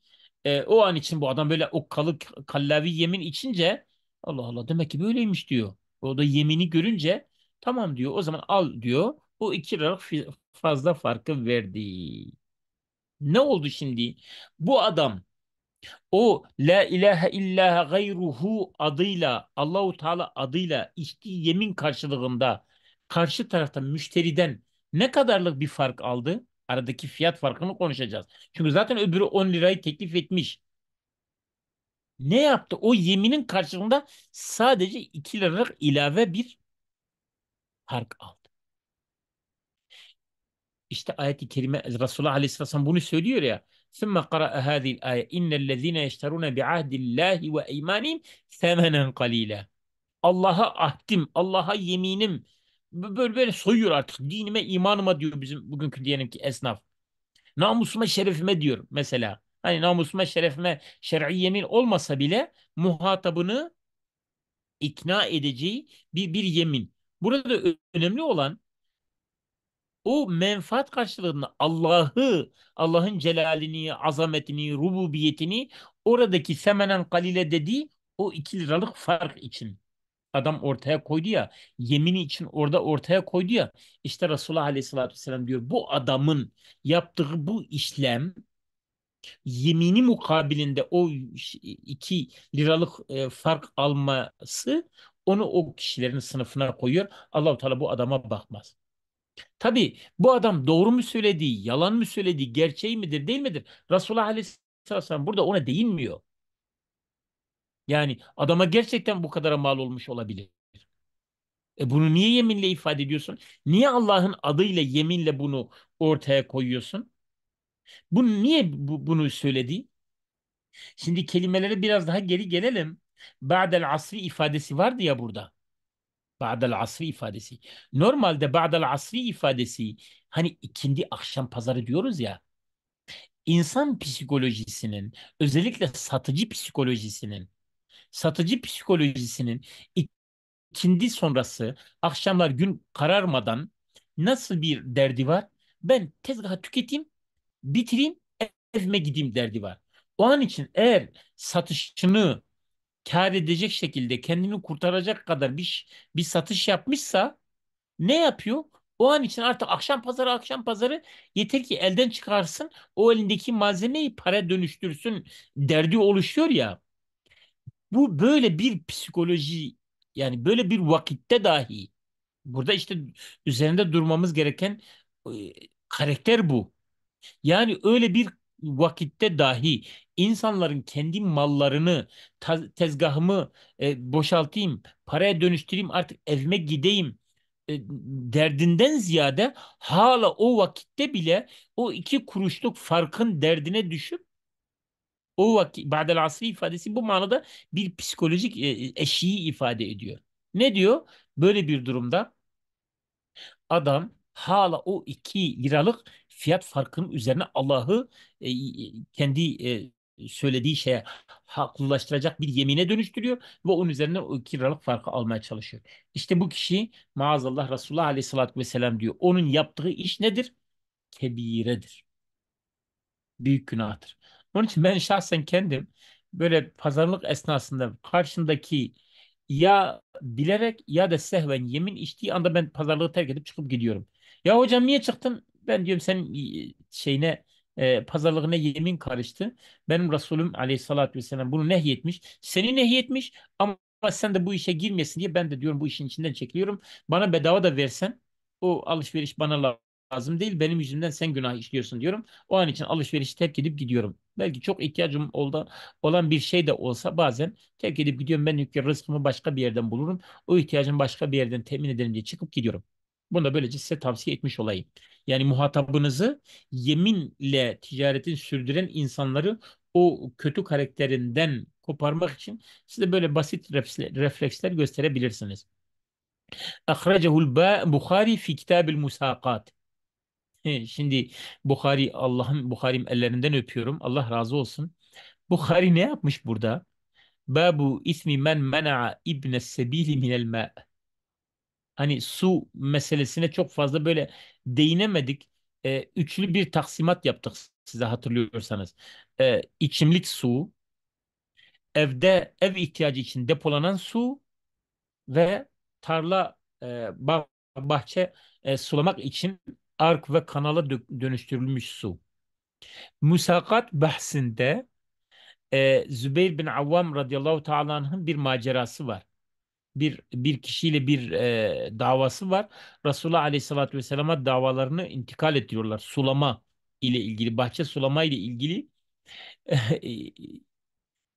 e, o an için bu adam böyle o kalık kallavi yemin içince Allah Allah demek ki böyleymiş diyor. O da yemini görünce tamam diyor o zaman al diyor. O 2 liralık fazla farkı verdi. Ne oldu şimdi? Bu adam o la ilahe illa gayruhu adıyla Allahu Teala adıyla içtiği yemin karşılığında karşı tarafta müşteriden ne kadarlık bir fark aldı? Aradaki fiyat farkını konuşacağız. Çünkü zaten öbürü 10 lirayı teklif etmiş. Ne yaptı? O yeminin karşılığında sadece 2 liralık ilave bir fark aldı işte ayet-i kerime Resulullah Aleyhisselam bunu söylüyor ya. ثُمَّ قَرَأَ هَذِي الْآيَةِ اِنَّ الَّذ۪ينَ يَشْتَرُونَ بِعَهْدِ اللّٰهِ وَاَيْمَانِهِمْ ثَمَنًا قَلِيلًا Allah'a ahdim, Allah'a yeminim. Böyle böyle soyuyor artık. Dinime, imanıma diyor bizim bugünkü diyelim ki esnaf. Namusuma, şerefime diyor mesela. Hani namusuma, şerefime şer'i yemin olmasa bile muhatabını ikna edeceği bir, bir yemin. Burada önemli olan o menfaat karşılığında Allah'ı, Allah'ın celalini, azametini, rububiyetini oradaki semenen kalile dediği o iki liralık fark için adam ortaya koydu ya yemini için orada ortaya koydu ya işte Resulullah Aleyhisselatü Vesselam diyor bu adamın yaptığı bu işlem yemini mukabilinde o iki liralık e, fark alması onu o kişilerin sınıfına koyuyor. Allah-u Teala bu adama bakmaz. Tabi bu adam doğru mu söylediği, yalan mı söylediği, gerçeği midir değil midir? Resulullah Aleyhisselam burada ona değinmiyor. Yani adama gerçekten bu kadara mal olmuş olabilir. E bunu niye yeminle ifade ediyorsun? Niye Allah'ın adıyla yeminle bunu ortaya koyuyorsun? Bu niye bu, bunu söyledi? Şimdi kelimelere biraz daha geri gelelim. Ba'del asri ifadesi vardı ya burada. Ba'del asri ifadesi. Normalde ba'del asri ifadesi hani ikindi akşam pazarı diyoruz ya insan psikolojisinin özellikle satıcı psikolojisinin satıcı psikolojisinin ikindi sonrası akşamlar gün kararmadan nasıl bir derdi var? Ben tezgahı tüketeyim, bitireyim, evime gideyim derdi var. O an için eğer satışını kar edecek şekilde kendini kurtaracak kadar bir bir satış yapmışsa ne yapıyor? O an için artık akşam pazarı akşam pazarı yeter ki elden çıkarsın o elindeki malzemeyi para dönüştürsün derdi oluşuyor ya. Bu böyle bir psikoloji yani böyle bir vakitte dahi burada işte üzerinde durmamız gereken e, karakter bu. Yani öyle bir vakitte dahi insanların kendi mallarını tezgahımı e, boşaltayım, paraya dönüştüreyim artık evime gideyim e, derdinden ziyade hala o vakitte bile o iki kuruşluk farkın derdine düşüp o vakit badel asri ifadesi bu manada bir psikolojik e, eşiği ifade ediyor. Ne diyor? Böyle bir durumda adam hala o iki liralık fiyat farkının üzerine Allah'ı e, kendi e, söylediği şeye haklılaştıracak bir yemine dönüştürüyor ve onun üzerine o kiralık farkı almaya çalışıyor. İşte bu kişi maazallah Resulullah aleyhissalatü vesselam diyor. Onun yaptığı iş nedir? Kebiredir. Büyük günahtır. Onun için ben şahsen kendim böyle pazarlık esnasında karşımdaki ya bilerek ya da sehven yemin içtiği anda ben pazarlığı terk edip çıkıp gidiyorum. Ya hocam niye çıktın? Ben diyorum senin şeyine e, pazarlığına yemin karıştı. Benim Resulüm aleyhissalatü vesselam bunu nehyetmiş. Seni nehyetmiş ama sen de bu işe girmesin diye ben de diyorum bu işin içinden çekiliyorum. Bana bedava da versen o alışveriş bana lazım değil. Benim yüzümden sen günah işliyorsun diyorum. O an için alışverişi terk edip gidiyorum. Belki çok ihtiyacım olda, olan bir şey de olsa bazen terk edip gidiyorum. Ben rızkımı başka bir yerden bulurum. O ihtiyacımı başka bir yerden temin ederim diye çıkıp gidiyorum. Bunu da böylece size tavsiye etmiş olayım. Yani muhatabınızı yeminle ticaretin sürdüren insanları o kötü karakterinden koparmak için size böyle basit refleksler gösterebilirsiniz. Ahracehul Bukhari fi kitabil musakat. Şimdi Bukhari Allah'ın Bukhari'm ellerinden öpüyorum. Allah razı olsun. Bukhari ne yapmış burada? Babu ismi men mena'a ibne min minel ma hani su meselesine çok fazla böyle değinemedik. E, üçlü bir taksimat yaptık size hatırlıyorsanız. E, içimlik su, evde ev ihtiyacı için depolanan su ve tarla e, bah bahçe e, sulamak için ark ve kanala dönüştürülmüş su. Musakat bahsinde e, Zübeyir bin Avvam radıyallahu ta'ala'nın bir macerası var bir bir kişiyle bir e, davası var. Resulullah Aleyhisselatü Vesselam'a davalarını intikal ediyorlar. Sulama ile ilgili, bahçe sulama ile ilgili.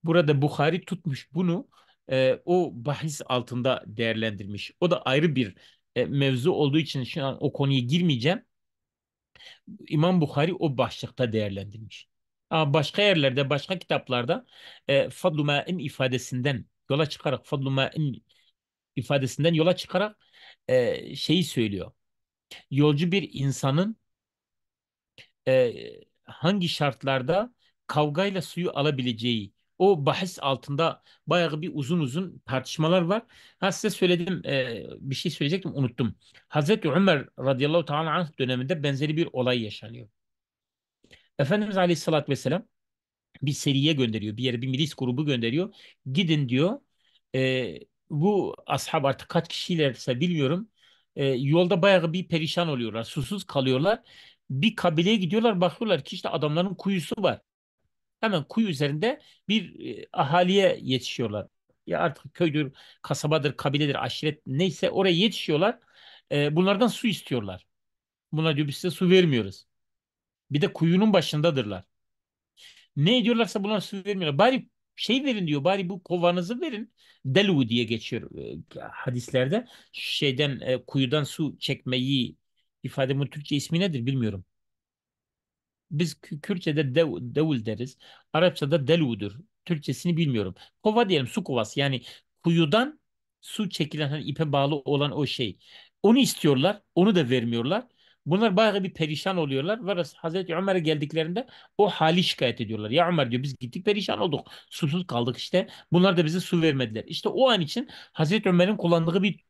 Burada Bukhari tutmuş bunu e, o bahis altında değerlendirmiş. O da ayrı bir e, mevzu olduğu için şu an o konuya girmeyeceğim. İmam Bukhari o başlıkta değerlendirmiş. Ama başka yerlerde, başka kitaplarda e, Fadlu Ma'in ifadesinden yola çıkarak Fadlu Ma'in ifadesinden yola çıkarak e, şeyi söylüyor. Yolcu bir insanın e, hangi şartlarda kavgayla suyu alabileceği o bahis altında bayağı bir uzun uzun tartışmalar var. Ha size söyledim e, bir şey söyleyecektim unuttum. Hazreti Ömer radıyallahu ta'ala anh döneminde benzeri bir olay yaşanıyor. Efendimiz aleyhissalatü vesselam bir seriye gönderiyor. Bir yere bir milis grubu gönderiyor. Gidin diyor e, bu ashab artık kaç kişilerse bilmiyorum e, yolda bayağı bir perişan oluyorlar. Susuz kalıyorlar. Bir kabileye gidiyorlar bakıyorlar ki işte adamların kuyusu var. Hemen kuyu üzerinde bir e, ahaliye yetişiyorlar. Ya artık köydür, kasabadır, kabiledir, aşiret neyse oraya yetişiyorlar. E, bunlardan su istiyorlar. Bunlar diyor biz size su vermiyoruz. Bir de kuyunun başındadırlar. Ne ediyorlarsa bunlar su vermiyorlar. Bari şey verin diyor bari bu kovanızı verin. Delu diye geçiyor e, hadislerde. Şeyden e, kuyudan su çekmeyi ifade. ifademin Türkçe ismi nedir bilmiyorum. Biz Kürtçe'de dev, devul deriz. Arapça'da deludur. Türkçesini bilmiyorum. Kova diyelim su kovası. Yani kuyudan su çekilen hani ipe bağlı olan o şey. Onu istiyorlar. Onu da vermiyorlar. Bunlar bayağı bir perişan oluyorlar. Ve Hazreti Ömer'e geldiklerinde o hali şikayet ediyorlar. Ya Ömer diyor biz gittik perişan olduk. Susuz kaldık işte. Bunlar da bize su vermediler. İşte o an için Hazreti Ömer'in kullandığı bir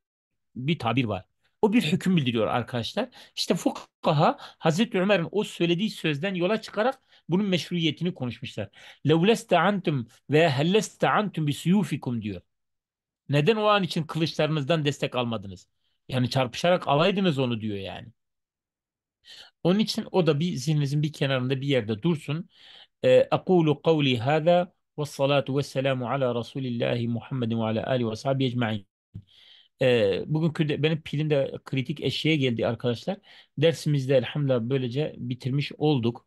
bir tabir var. O bir hüküm bildiriyor arkadaşlar. İşte fukaha Hazreti Ömer'in o söylediği sözden yola çıkarak bunun meşruiyetini konuşmuşlar. Levleste antum ve helleste antum bi suyufikum diyor. Neden o an için kılıçlarınızdan destek almadınız? Yani çarpışarak alaydınız onu diyor yani. Onun için o da bir zihninizin bir kenarında bir yerde dursun. Ee, Akulu kavli hâzâ ve salatu ve selamu ala Resulillahi Muhammedin ve ala alihi ve sahibi ecma'in. Ee, bugünkü benim pilim de kritik eşeğe geldi arkadaşlar. Dersimizde elhamdülillah böylece bitirmiş olduk.